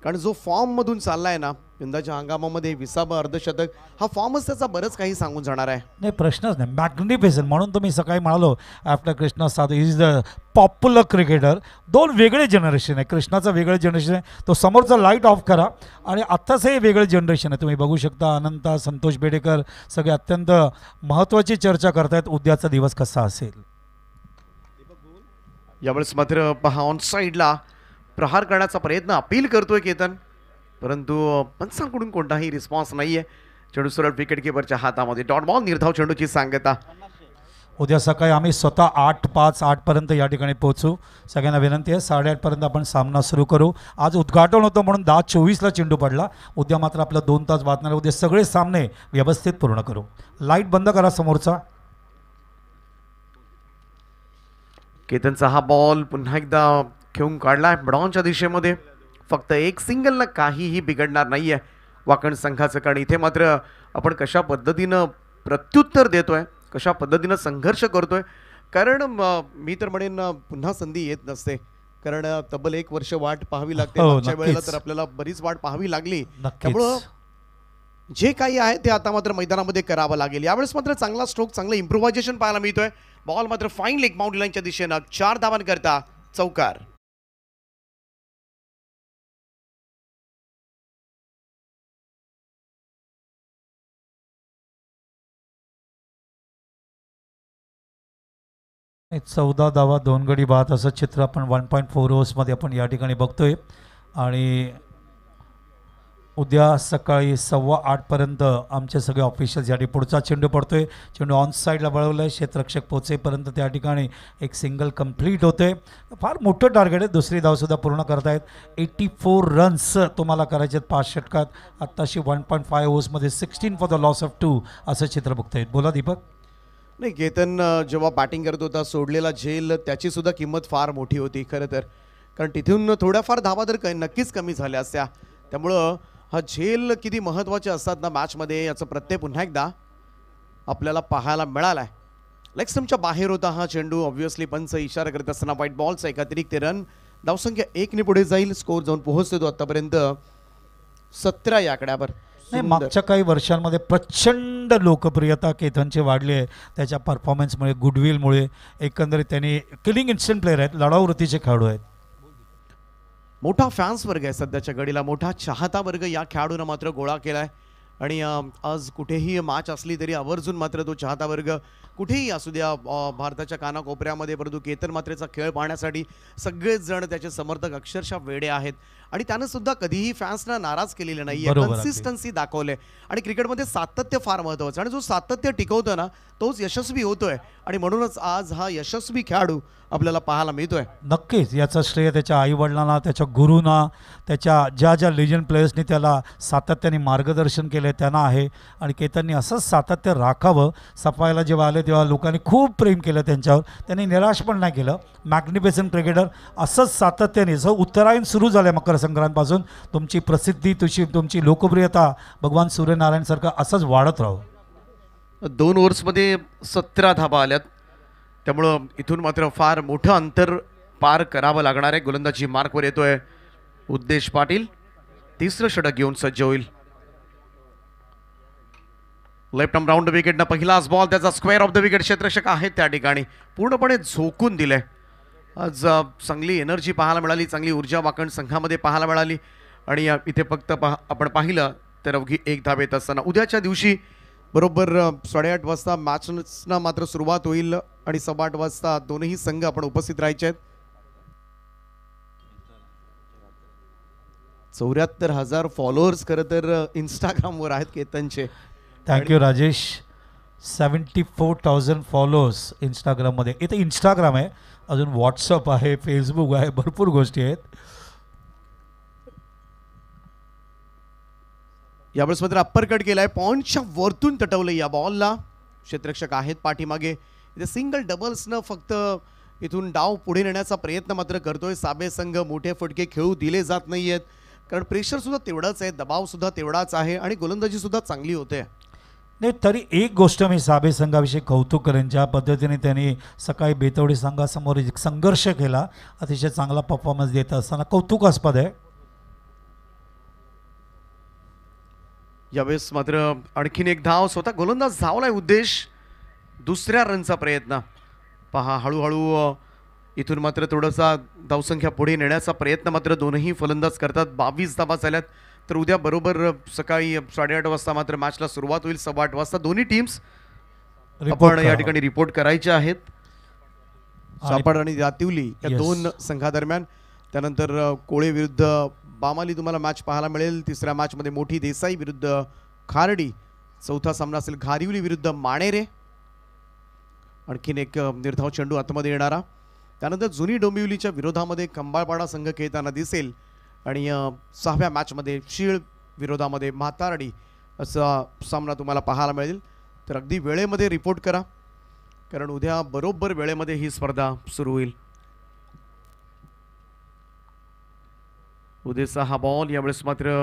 कारण जो फॉर्ममधून चालला आहे ना यंदाच्या हंगामामध्ये विसाबा अर्धशतक हा फॉर्मच त्याचा बरंच काही सांगून जाणार आहे
नाही प्रश्नच नाही मॅग्निफिसन म्हणून तुम्ही सकाळी म्हणालो आफ्टर कृष्णा साधू इज द पॉप्युलर क्रिकेटर दोन वेगळे जनरेशन आहे कृष्णाचं वेगळं जनरेशन आहे तो समोरचा लाईट ऑफ करा आणि आत्ताच हे वेगळं जनरेशन आहे तुम्ही बघू शकता अनंता संतोष बेडेकर सगळे अत्यंत महत्त्वाची चर्चा करतायत उद्याचा दिवस कसा असेल
यावेळेस मात्र पहा ऑन साईडला प्रहार करण्याचा प्रयत्न अपील करतोय केतन परंतु पंचांकडून कोणताही रिस्पॉन्स नाही आहे चेंडू सरळ विकेट किपरच्या हातामध्ये डॉट बॉल निर्धाव चेंडूची सांगता
उद्या सकाळी आम्ही स्वतः आठ पाच आठपर्यंत या ठिकाणी पोहोचू सगळ्यांना विनंती आहे साडेआठपर्यंत आपण सामना सुरू करू आज उद्घाटन होतं म्हणून दहा चोवीसला चेंडू पडला उद्या मात्र आपला दोन तास बातम्या उद्या सगळे सामने व्यवस्थित पूर्ण करू लाईट बंद करा समोरचा
केतनचा हा बॉल पुन्हा एकदा खेळून काढला आहे ब्रॉनच्या दिशेमध्ये फक्त एक सिंगलनं काहीही बिघडणार नाही आहे वाकण संघाचं कारण इथे मात्र आपण कशा पद्धतीनं प्रत्युत्तर देतोय कशा पद्धतीनं संघर्ष करतोय कारण मी तर म्हणेन पुन्हा संधी येत नसते कारण तब्बल एक वर्ष वाट पाहावी लागते हो, वेळेला तर आपल्याला बरीच वाट पाहावी लागली त्यामुळं जे काही आहे ते आता मात्र मैदानामध्ये करावं लागेल यावेळेस मात्र चांगला स्ट्रोक चांगलं इम्प्रोव्हायझेशन पाहायला मिळतोय बॉल मात्र फाईन लेग माउंट लाईनच्या दिशेनं चार धावांकरता चौकार
चौदा धावा दोन गडी बाद असं चित्र आपण वन पॉईंट फोर ओव्हर्समध्ये आपण या ठिकाणी बघतोय आणि उद्या सकाळी सव्वा आठपर्यंत आमचे सगळे ऑफिशियल्स या ठिकाणी पुढचा चेंडू पडतोय चेंडू ऑन साईडला वळवलं आहे क्षेत्ररक्षक पोचेपर्यंत त्या ठिकाणी एक सिंगल कंप्लीट होते फार मोठं टार्गेट आहे दुसरी धावसुद्धा पूर्ण आहेत एटी फोर रन्स तुम्हाला करायचे आहेत पाच षटकात आत्ताशी वन पॉईंट फाय ओव्हर्समध्ये sixteen for the loss of two असं चित्र बघता येईल बोला दीपक
नाही केतन जेव्हा बॅटिंग करत होता सोडलेला झेल त्याचीसुद्धा किंमत फार मोठी होती खरं तर कारण तिथून थोड्याफार धावा तर नक्कीच कमी झाल्या असत्या त्यामुळं हा झेल किती महत्त्वाचे असतात ना मॅचमध्ये याचं प्रत्यय पुन्हा एकदा आपल्याला पाहायला मिळाला आहे तुमच्या बाहेर होता हा चेंडू ऑब्व्हियसली पंच इशारा करत असताना व्हाईट बॉलचा एकत्रित ते रन धावसंख्या एकने पुढे जाईल स्कोर जाऊन पोहोचतो तो आत्तापर्यंत सतरा या आकड्यावर
मागच्या काही वर्षांमध्ये प्रचंड लोकप्रियता केतनचे वाढली आहे त्याच्या परफॉर्मन्समुळे गुडविलमुळे एकंदरीत त्यांनी किलिंग इन्स्टंट प्लेअर आहेत लढाऊ खेळाडू आहेत
मोठा फॅन्स वर्ग आहे सध्याच्या घडीला मोठा चाहता वर्ग या खेळाडूनं मात्र गोळा केला आहे आणि आज कुठेही मॅच असली तरी आवर्जून मात्र तो चाहता वर्ग कुठेही असू द्या भारताच्या कानाकोपऱ्यामध्ये परंतु केतन मात्रेचा खेळ पाहण्यासाठी सगळेच जण त्याचे समर्थक अक्षरशः वेडे आहेत आणि त्यानं सुद्धा कधीही फॅन्सना नाराज केलेले नाही कन्सिस्टन्सी दाखवले आणि क्रिकेटमध्ये सातत्य फार महत्वाचं आणि जो सातत्य टिकवतो ना तोच यशस्वी होतोय आणि म्हणूनच आज हा यशस्वी खेळाडू आपल्याला पाहायला मिळतोय
नक्कीच याचं श्रेय त्याच्या आईवडिलांना त्याच्या गुरूंना त्याच्या ज्या ज्या लिजन प्लेयर्सनी त्याला सातत्याने मार्गदर्शन केले त्यांना आहे आणि केतननी असंच सातत्य राखावं सफायला जेव्हा आले तेव्हा लोकांनी खूप प्रेम केलं त्यांच्यावर त्यांनी निराश पण नाही केलं मॅग्निफेसन क्रिकेटर असंच सातत्याने जो उत्तरायण सुरू झालं मकर संक्रांतपासून तुमची प्रसिद्धी तुझी तुमची लोकप्रियता भगवान सूर्यनारायणसारखं असंच वाढत राहो
दोन ओव्हर्समध्ये सतरा धाबा आल्यात त्यामुळं इथून मात्र फार मोठं अंतर पार करावं लागणार आहे गोलंदाजी मार्कवर येतोय उद्देश पाटील तिसरं षटक घेऊन सज्ज होईल लेफ्ट राऊंड विकेटनं पहिलाच बॉल त्याचा स्क्वेअर ऑफ द विकेट क्षेत्रक्षक आहे त्या ठिकाणी पूर्णपणे झोकून दिले आज चांगली एनर्जी पाहायला मिळाली चांगली ऊर्जा वाकण संघामध्ये पाहायला मिळाली आणि इथे फक्त आपण पाहिलं तर अवघी एक धाव येत असताना उद्याच्या दिवशी बरोबर साडेआठ वाजता मॅचना मात्र सुरुवात होईल आणि सव्वा आठ वाजता दोनही संघ आपण उपस्थित राहायचे आहेत चौऱ्याहत्तर हजार फॉलोअर्स खरं तर इंस्टाग्रामवर आहेत केतनचे thank you
Rajesh seventy four thousand followers इंस्टाग्राममध्ये इथे इंस्टाग्राम आहे अजून व्हॉट्सअप आहे फेसबुक आहे भरपूर गोष्टी आहेत
यावेळेस मात्र अप्पर कट केलाय पॉईंटच्या वरतून तटवलं या बॉलला क्षेत्रक्षक आहेत पाठीमागे इथे सिंगल डबल्सनं फक्त इथून डाव पुढे नेण्याचा प्रयत्न मात्र करतोय साबे संघ मोठे फटके खेळू दिले जात नाही आहेत कारण प्रेशरसुद्धा तेवढाच आहे दबावसुद्धा तेवढाच आहे आणि गोलंदाजीसुद्धा चांगली होते नाही तरी
एक गोष्ट मी साबे संघाविषयी कौतुक करेन ज्या पद्धतीने त्यांनी सकाळी बेतवडी संघासमोर एक संघर्ष केला अतिशय चांगला परफॉर्मन्स देत असताना कौतुकास्पद आहे
यावेळेस मात्र आणखीन एक धाव स्वतः गोलंदाज धावलाय उद्देश दुसऱ्या रनचा प्रयत्न पहा हळूहळू इथून मात्र थोडासा धावसंख्या पुढे नेण्याचा प्रयत्न मात्र दोनही फलंदाज करतात बावीस धावा झाल्यात तर उद्या बरोबर सकाळी साडेआठ वाजता मात्र मॅचला सुरुवात होईल सव्वा आठ वाजता दोन्ही टीम्स आपण या ठिकाणी रिपोर्ट करायचे आहेत सापड आणि रातिवली या दोन संघादरम्यान त्यानंतर कोळे विरुद्ध बामाली तुम्हाला मॅच पाहायला मिळेल तिसऱ्या मध्ये मोठी देसाई विरुद्ध खारडी चौथा सामना असेल घारिवली विरुद्ध माणेरे आणखीन एक निर्धाव चेंडू आतमध्ये येणारा त्यानंतर जुनी डोंबिवलीच्या विरोधामध्ये खंबाळपाडा संघ खेळताना दिसेल आणि सहाव्या मॅचमध्ये शीळ विरोधामध्ये म्हातारडी असा सामना तुम्हाला पाहायला मिळेल तर अगदी वेळेमध्ये रिपोर्ट करा कारण उद्या बरोबर वेळेमध्ये ही स्पर्धा सुरू होईल उद्याचा हा बॉल यावेळेस मात्र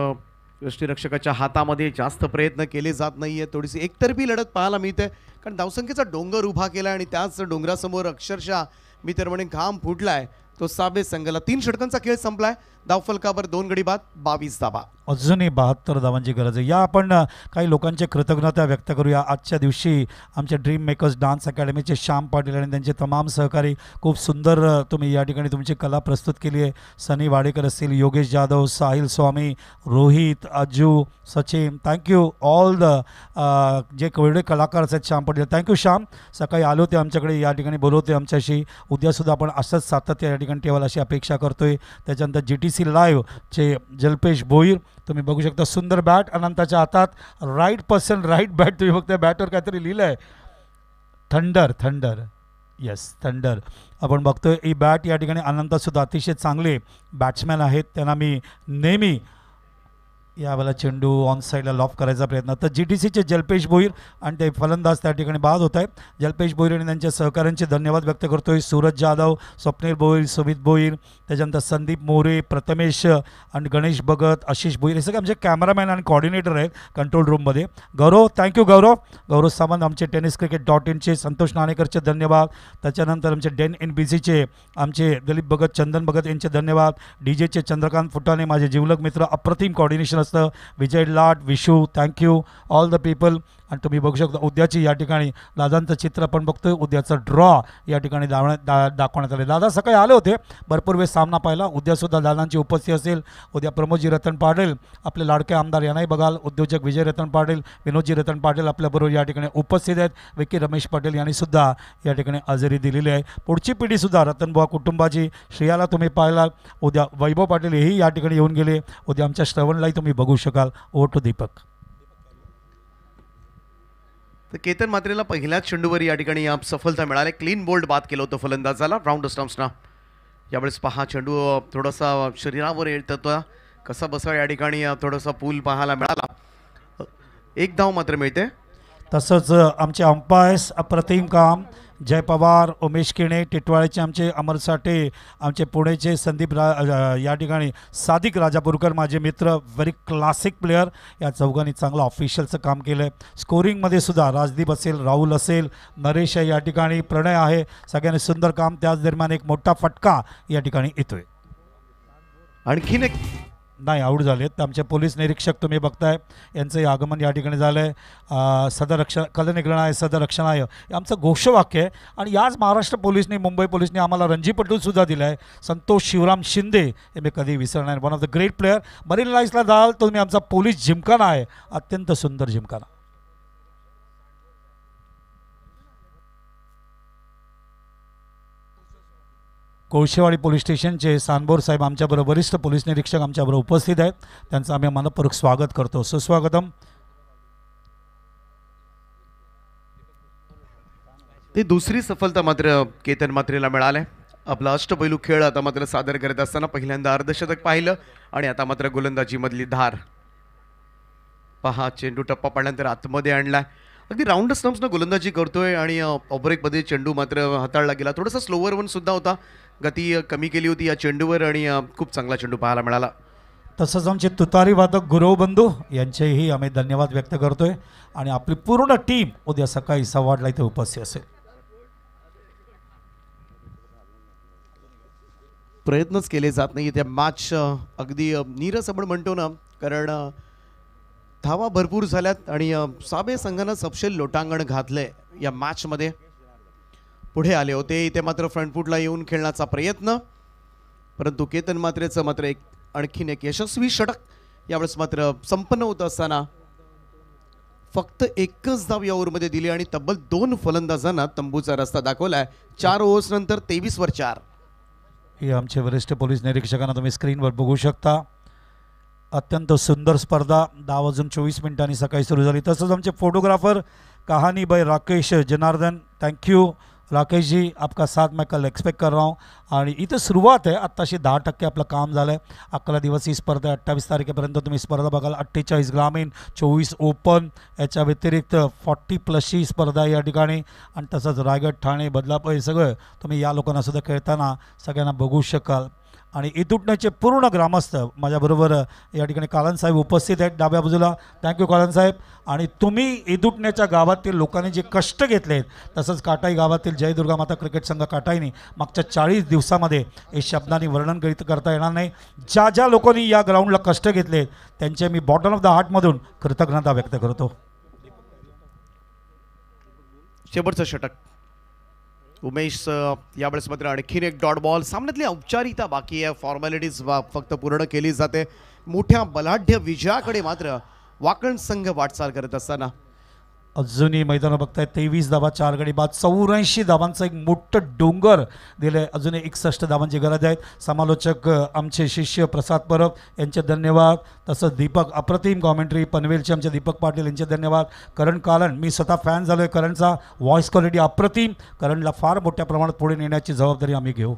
यष्टीरक्षकाच्या हातामध्ये जास्त प्रयत्न केले जात नाही आहे थोडीशी एकतर्फी लढत पाहायला मिळते कारण धावसंख्येचा डोंगर उभा केला आणि त्याच डोंगरासमोर अक्षरशः मी तर म्हणे घाम फुटला आहे तो सहावे संघाला तीन षटकांचा खेळ संपलाय धावफलकावर दोन गडी बाद बावीस धावा
अजूनही बहात्तर धावांची गरज आहे या आपण काही लोकांच्या कृतज्ञता व्यक्त करूया आजच्या दिवशी आमच्या ड्रीम मेकर्स डान्स अकॅडमीचे श्याम पाटील आणि त्यांचे तमाम सहकारी खूप सुंदर तुम्ही या ठिकाणी तुमची कला प्रस्तुत केली आहे सनी वाडेकर असतील Yogesh Jadhav Sahil Swami Rohit Ajju Sachin thank you all the जे वेगळे कलाकार आहेत श्याम पाटील थँक्यू श्याम सकाळी आलो ते आमच्याकडे या ठिकाणी बोलवते आमच्याशी उद्यासुद्धा आपण असंच सातत्य या ठिकाणी ठेवाल अशी अपेक्षा करतोय त्याच्यानंतर जी टी सी चे जल्पेश भोईर तुम्ही बघू शकता सुंदर बॅट अनंताच्या हातात राईट पर्सन राईट बॅट तुम्ही बघता बॅटवर काहीतरी लिहिलं आहे थंडर थंडर येस थंडर आपण बघतोय ही बॅट या ठिकाणी अनंतसुद्धा अतिशय चांगले बॅट्समॅन आहेत त्यांना मी नेहमी यावेळेला चेंडू ऑन साईडला लॉफ करायचा प्रयत्न तर जी डी सीचे जल्पेश भोईर आणि ते फलंदाज त्या ठिकाणी बाद होत आहेत जल्पेश भोईर आणि त्यांच्या सहकाऱ्यांचे धन्यवाद व्यक्त करतोय सूरज जाधव स्वप्नील भोईर सुमित भोईर त्याच्यानंतर संदीप मोरे प्रथमेश आणि गणेश भगत आशिष भोईर हे सगळे आमचे कॅमेरामॅन आणि कॉर्डिनेटर आहेत कंट्रोल रूममध्ये गौरव थँक्यू गौरव गौरव सामंत आमचे टेनिस क्रिकेट डॉट इनचे संतोष नाणेकरचे धन्यवाद त्याच्यानंतर आमचे डेन एन बी सीचे आमचे दिलीप भगत चंदन भगत यांचे धन्यवाद डी जेचे चंद्रकांत फुटाणे माझे जीवलक मित्र अप्रतिम coordination Srinivasan, Vijay Lad, Vishu, thank you, all the people. आणि तुम्ही बघू शकता उद्याची या ठिकाणी दादांचं चित्र आपण बघतोय उद्याचं ड्रॉ या ठिकाणी दावण्यात दा दाखवण्यात आले दादा सकाळी आले होते भरपूर वेळ सामना पाहिला उद्यासुद्धा दादांची उपस्थिती असेल उद्या प्रमोदजी रतन पाटील आपले लाडके आमदार यांनाही बघाल उद्योजक विजय रतन पाटील विनोदजी रतन पाटील आपल्याबरोबर या ठिकाणी उपस्थित आहेत विकी रमेश पाटील यांनीसुद्धा या ठिकाणी हजेरी दिलेली आहे पुढची पिढीसुद्धा रतनबुवा कुटुंबाची श्रेयाला तुम्ही पाहिला उद्या वैभव पाटील हेही या ठिकाणी येऊन गेले उद्या आमच्या श्रवणलाही तुम्ही बघू शकाल ओ टू दीपक
तर केतन मात्रेला पहिल्याच चेंडूवर या ठिकाणी सफलता मिळाली क्लीन बोल्ड बाद केलं होतं फलंदाजाला राऊंड स्टम्प्सना यावेळेस पहा चेंडू थोडासा शरीरावर येतो कसा बसा या ठिकाणी थोडासा पूल पाहायला मिळाला एक धाव मात्र मिळते
तसंच आमचे अंपायर्स अप्रतिम काम जय पवार उमेश किणे टिटवाळेचे आमचे अमर साठे आमचे पुणेचे संदीप रा या ठिकाणी सादिक राजापूरकर माझे मित्र व्हेरी क्लासिक प्लेअर या चौघांनी चांगलं ऑफिशियलचं काम केलं आहे स्कोरिंगमध्ये सुद्धा राजदीप असेल राहुल असेल नरेश आहे या ठिकाणी प्रणय आहे सगळ्यांनी सुंदर काम त्याच दरम्यान एक मोठा फटका या ठिकाणी येतोय आणखीन एक नाही आऊट झाले आहेत आमचे पोलीस निरीक्षक तुम्ही बघताय यांचंही आगमन या ठिकाणी झालं आहे सदरक्षण आहे सदरक्षणाय आमचं घोषवाक्य आहे आणि याच महाराष्ट्र पोलिसने मुंबई पोलिसनी आम्हाला पटूलसुद्धा दिलं आहे संतोष शिवराम शिंदे हे मी कधी विसरणार one of the great player मरीन लाईसला जाल तुम्ही आमचा पोलीस जिमखाना आहे अत्यंत सुंदर जिमखाना कोळशेवाडी पोलीस स्टेशनचे सानबोर साहेब आमच्याबरोबर वरिष्ठ पोलीस निरीक्षक आमच्याबरोबर उपस्थित आहेत त्यांचं आम्ही मनपूर्वक स्वागत करतो सुस्वागतम
ती दुसरी सफलता मात्र केतन मात्रेला मिळाली आपला अष्टपैलू खेळ आता मात्र सादर करत असताना पहिल्यांदा अर्धशतक पाहिलं आणि आता मात्र मधली धार पहा चेंडू टप्पा पाडल्यानंतर आतमध्ये आणलाय अगदी राऊंड स्टम्सनं गोलंदाजी करतोय आणि ऑबरेकमध्ये चेंडू मात्र हाताळला गेला थोडासा स्लोवर वन सुद्धा होता गती कमी केली होती या चेंडूवर आणि खूप चांगला चेंडू पाहायला मिळाला
तसंच आमचे तुतारी वादक गुरव बंधू यांचेही आम्ही धन्यवाद व्यक्त करतोय आणि आपली पूर्ण टीम उद्या
सकाळी सव्वाडला इथे उपस्थित असेल प्रयत्नच केले जात नाही त्या मॅच अगदी नीरस आपण म्हणतो ना कारण धावा भरपूर झाल्यात आणि साबे संघानं सपशेल लोटांगण घातलंय या मॅचमध्ये पुढे आले होते इथे मात्र फ्रंटफूटला येऊन खेळण्याचा प्रयत्न परंतु केतन मात्रेचं मात्र एक आणखीन एक यशस्वी षटक यावेळेस मात्र संपन्न होत असताना फक्त एकच धाव या ओव्हरमध्ये दिली आणि तब्बल दोन फलंदाजांना तंबूचा रस्ता दाखवलाय चार ओव्हर्स नंतर तेवीस वर चार
हे आमचे वरिष्ठ पोलीस निरीक्षकांना तुम्ही स्क्रीनवर बघू शकता अत्यंत सुंदर स्पर्धा दहा वाजून चोवीस मिनिटांनी सकाळी सुरू झाली तसंच आमचे फोटोग्राफर कहाणी बाय राकेश जनार्दन थँक्यू राकेश जी आपका साथ मैं कल एक्सपेक्ट कर रहा हूँ आणि इथं सुरुवात आहे आत्ताशी दहा टक्के आपलं काम झालं आहे अकरा दिवस ही स्पर्धा अठ्ठावीस तारखेपर्यंत तुम्ही स्पर्धा बघाल अठ्ठेचाळीस ग्रामीण चोवीस ओपन याच्या व्यतिरिक्त फॉर्टी प्लसची स्पर्धा या ठिकाणी आणि तसंच रायगड ठाणे बदलापूर हे सगळं तुम्ही या लोकांनासुद्धा खेळताना सगळ्यांना बघू शकाल आणि इतुटण्याचे पूर्ण ग्रामस्थ माझ्याबरोबर या ठिकाणी कालनसाहेब उपस्थित आहेत डाव्या बाजूला थँक्यू कालांसाहेब आणि तुम्ही इदुटण्याच्या गावातील लोकांनी जे कष्ट घेतले आहेत तसंच काटाई गावातील जयदुर्गा माता क्रिकेट संघ काटाईने मागच्या चाळीस दिवसामध्ये हे शब्दांनी वर्णन करीत करता येणार नाही ज्या ज्या लोकांनी या ग्राउंडला कष्ट घेतले त्यांचे मी बॉटम ऑफ द हार्टमधून कृतज्ञता व्यक्त करतो
शेवटचं षटक उमेश यावेळेस मात्र आणखीन एक डॉट बॉल सामन्यातली औपचारिकता बाकी आहे फॉर्मॅलिटीज फक्त पूर्ण केली जाते मोठ्या बलाढ्य विजयाकडे मात्र वाकण संघ वाटचाल करत असताना
अजूनही मैदानं बघताय तेवीस धाबा चार गडी बाद चौऱ्याऐंशी धाबांचं एक मोठं डोंगर दिलं आहे अजूनही एकसष्ट धाबांची गरज आहेत समालोचक आमचे शिष्य प्रसाद परब यांचे धन्यवाद तसंच दीपक अप्रतिम कॉमेंट्री पनवेलचे आमचे दीपक पाटील यांचे धन्यवाद करण कालन मी स्वतः फॅन झालो आहे करणचा व्हॉइस क्वालिटी अप्रतिम करणला फार मोठ्या प्रमाणात पुढे नेण्याची जबाबदारी आम्ही घेऊ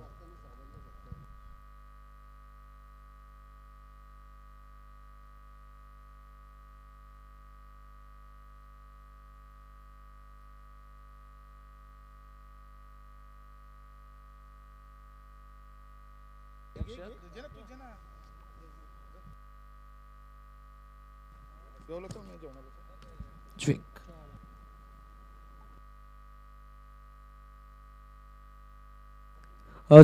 शिक्षक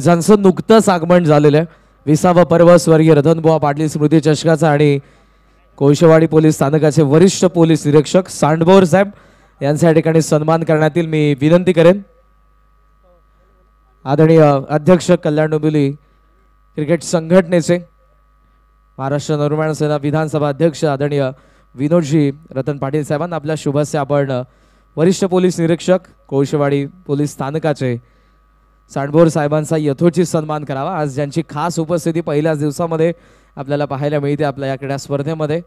ज्यांचं नुकतंच आगमन झालेलं आहे विसावा पर्व स्वर्गीय रतनबुवा पाटील स्मृती चषकाचा आणि कोळशेवाडी पोलीस स्थानकाचे वरिष्ठ पोलीस निरीक्षक सांडबोर साहेब यांचा या ठिकाणी सन्मान करण्यात येईल मी विनंती करेन आदरणीय अध्यक्ष कल्याण डोबिली क्रिकेट संघटनेचे महाराष्ट्र नवनिर्माण सेना विधानसभा अध्यक्ष आदरणीय विनोदजी रतन पाटील साहेबांना आपल्या शुभस्य आपण वरिष्ठ पोलीस निरीक्षक कोळशेवाडी पोलीस स्थानकाचे सांडभोर साहेबांचा यथोचित सन्मान करावा आज ज्यांची खास उपस्थिती पहिल्याच दिवसामध्ये आपल्याला पाहायला मिळते आपल्या या क्रीडा स्पर्धेमध्ये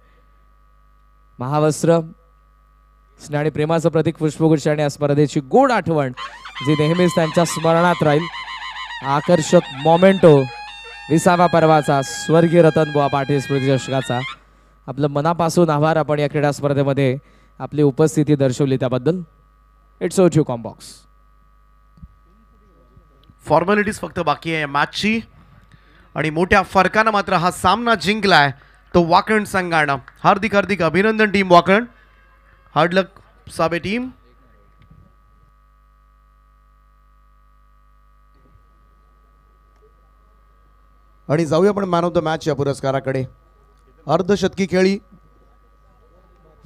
महावस्त्र स्नेह आणि प्रेमाचं प्रतीक पुष्पगुच्छ आणि या स्पर्धेची गोड आठवण जी नेहमीच त्यांच्या स्मरणात राहील आकर्षक मोमेंटो विसावा पर्वाचा स्वर्गीय रतन बुवा पाटील स्मृती चषकाचा आपलं मनापासून आभार आपण या क्रीडा स्पर्धेमध्ये आपली उपस्थिती दर्शवली त्याबद्दल इट्स ओच यू कॉम्बॉक्स
फॉर्मॅलिटीज फक्त बाकी आहे मॅचची आणि मोठ्या फरकानं मात्र हा सामना जिंकलाय तो वाकण संघानं हार्दिक हार्दिक अभिनंदन टीम वाकण हार्डलक साबे टीम आणि जाऊया पण मॅन ऑफ द मॅच या पुरस्काराकडे अर्धशतकी खेळी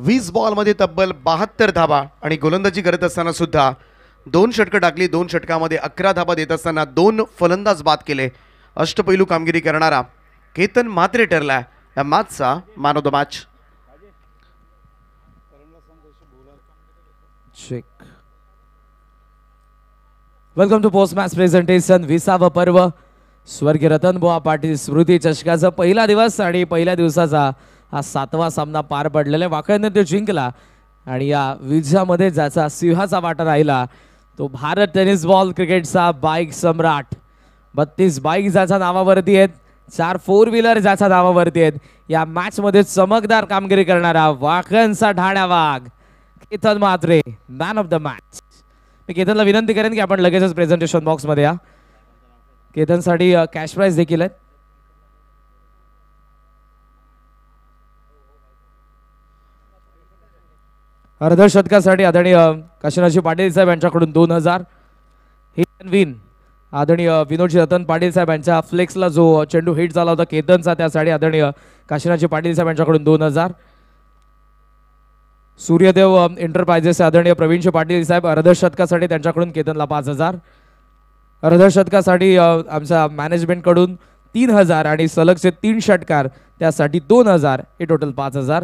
वीस बॉलमध्ये तब्बल बहात्तर धाबा आणि गोलंदाजी करत असताना सुद्धा दोन षटकं टाकली दोन षटकामध्ये अकरा धाबा देत असताना दोन फलंदाज बाद केले अष्टपैलू कामगिरी करणारा केतन मात्रे ठरला या मॅचचा man
of the match welcome to post match presentation विसावं पर्व स्वर्गीय रतन रतनबुवा पाटील स्मृती चषकाचा पहिला दिवस आणि पहिल्या दिवसाचा हा सातवा सामना पार पडलेला आहे वाकड्याने तो जिंकला आणि या विजयामध्ये ज्याचा सिंहाचा वाटा राहिला तो भारत टेनिस बॉल क्रिकेटचा बाईक सम्राट बत्तीस बाईक ज्याच्या नावावरती आहेत चार फोर व्हीलर ज्याच्या नावावरती आहेत या मॅच मध्ये चमकदार कामगिरी करणारा वाकणचा ढाण्या वाघ Ketan Mhatre man of the match मी केतनला विनंती करेन की आपण लगेचच प्रेझेंटेशन बॉक्समध्ये या केतनसाठी कॅश प्राईज देखील आहेत अर्धशतकासाठी आदरणीय काशीनाथी पाटील साहेब यांच्याकडून दोन हजार हिट अँड विन आदरणीय विनोदजी रतन पाटील साहेब यांच्या फ्लेक्सला जो चेंडू हिट झाला होता केतनचा त्यासाठी आदरणीय काशीनाथी पाटील साहेब यांच्याकडून दोन हजार सूर्यदेव एंटरप्राइजेस आदरणीय प्रवीणजी पाटील साहेब अर्धशतकासाठी त्यांच्याकडून केतनला पाच हजार अर्धशतकासाठी आमच्या मॅनेजमेंटकडून तीन हजार आणि सलगचे तीन षटकार त्यासाठी दोन हजार हे टोटल पाच हजार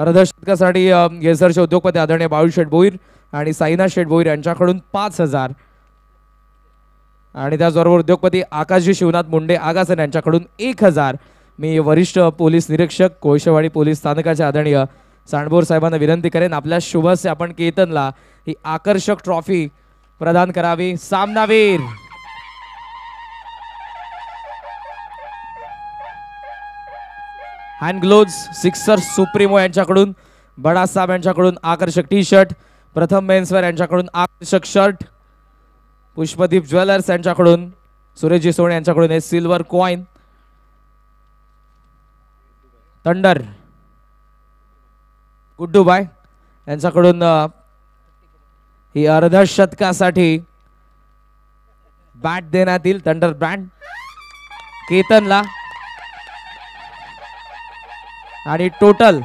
अर्धशतकासाठी येसरचे उद्योगपती आदरणीय बाळू शेठ बोईर आणि साईना शेठ बोईर यांच्याकडून पाच हजार आणि त्याचबरोबर उद्योगपती आकाशजी शिवनाथ मुंडे आगासन यांच्याकडून एक हजार मी वरिष्ठ पोलीस निरीक्षक कोळशेवाडी पोलीस स्थानकाचे आदरणीय सांडबोर साहेबांना विनंती करेन आपल्या शुभस्य आपण केतनला ही आकर्षक ट्रॉफी प्रदान करावी सामनावीर हँड ग्लोव्ज सिक्सर सुप्रीमो यांच्याकडून बडा बडासाहेब यांच्याकडून आकर्षक टी शर्ट प्रथम मेन्सवर यांच्याकडून आकर्षक शर्ट पुष्पदीप ज्वेलर्स यांच्याकडून सुरेशजी सोने यांच्याकडून हे सिल्वर कॉइन थंडर गुड्डू बाय यांच्याकडून ही अर्ध शतकासाठी बॅट देण्यात येईल थंडर ब्रँड केतनला आणि टोटल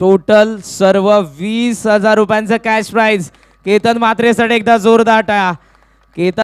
टोटल सर्व वीस हजार रुपयांचं कॅश प्राइज केतन मात्रेसाठी एकदा जोरदार टाळा केतन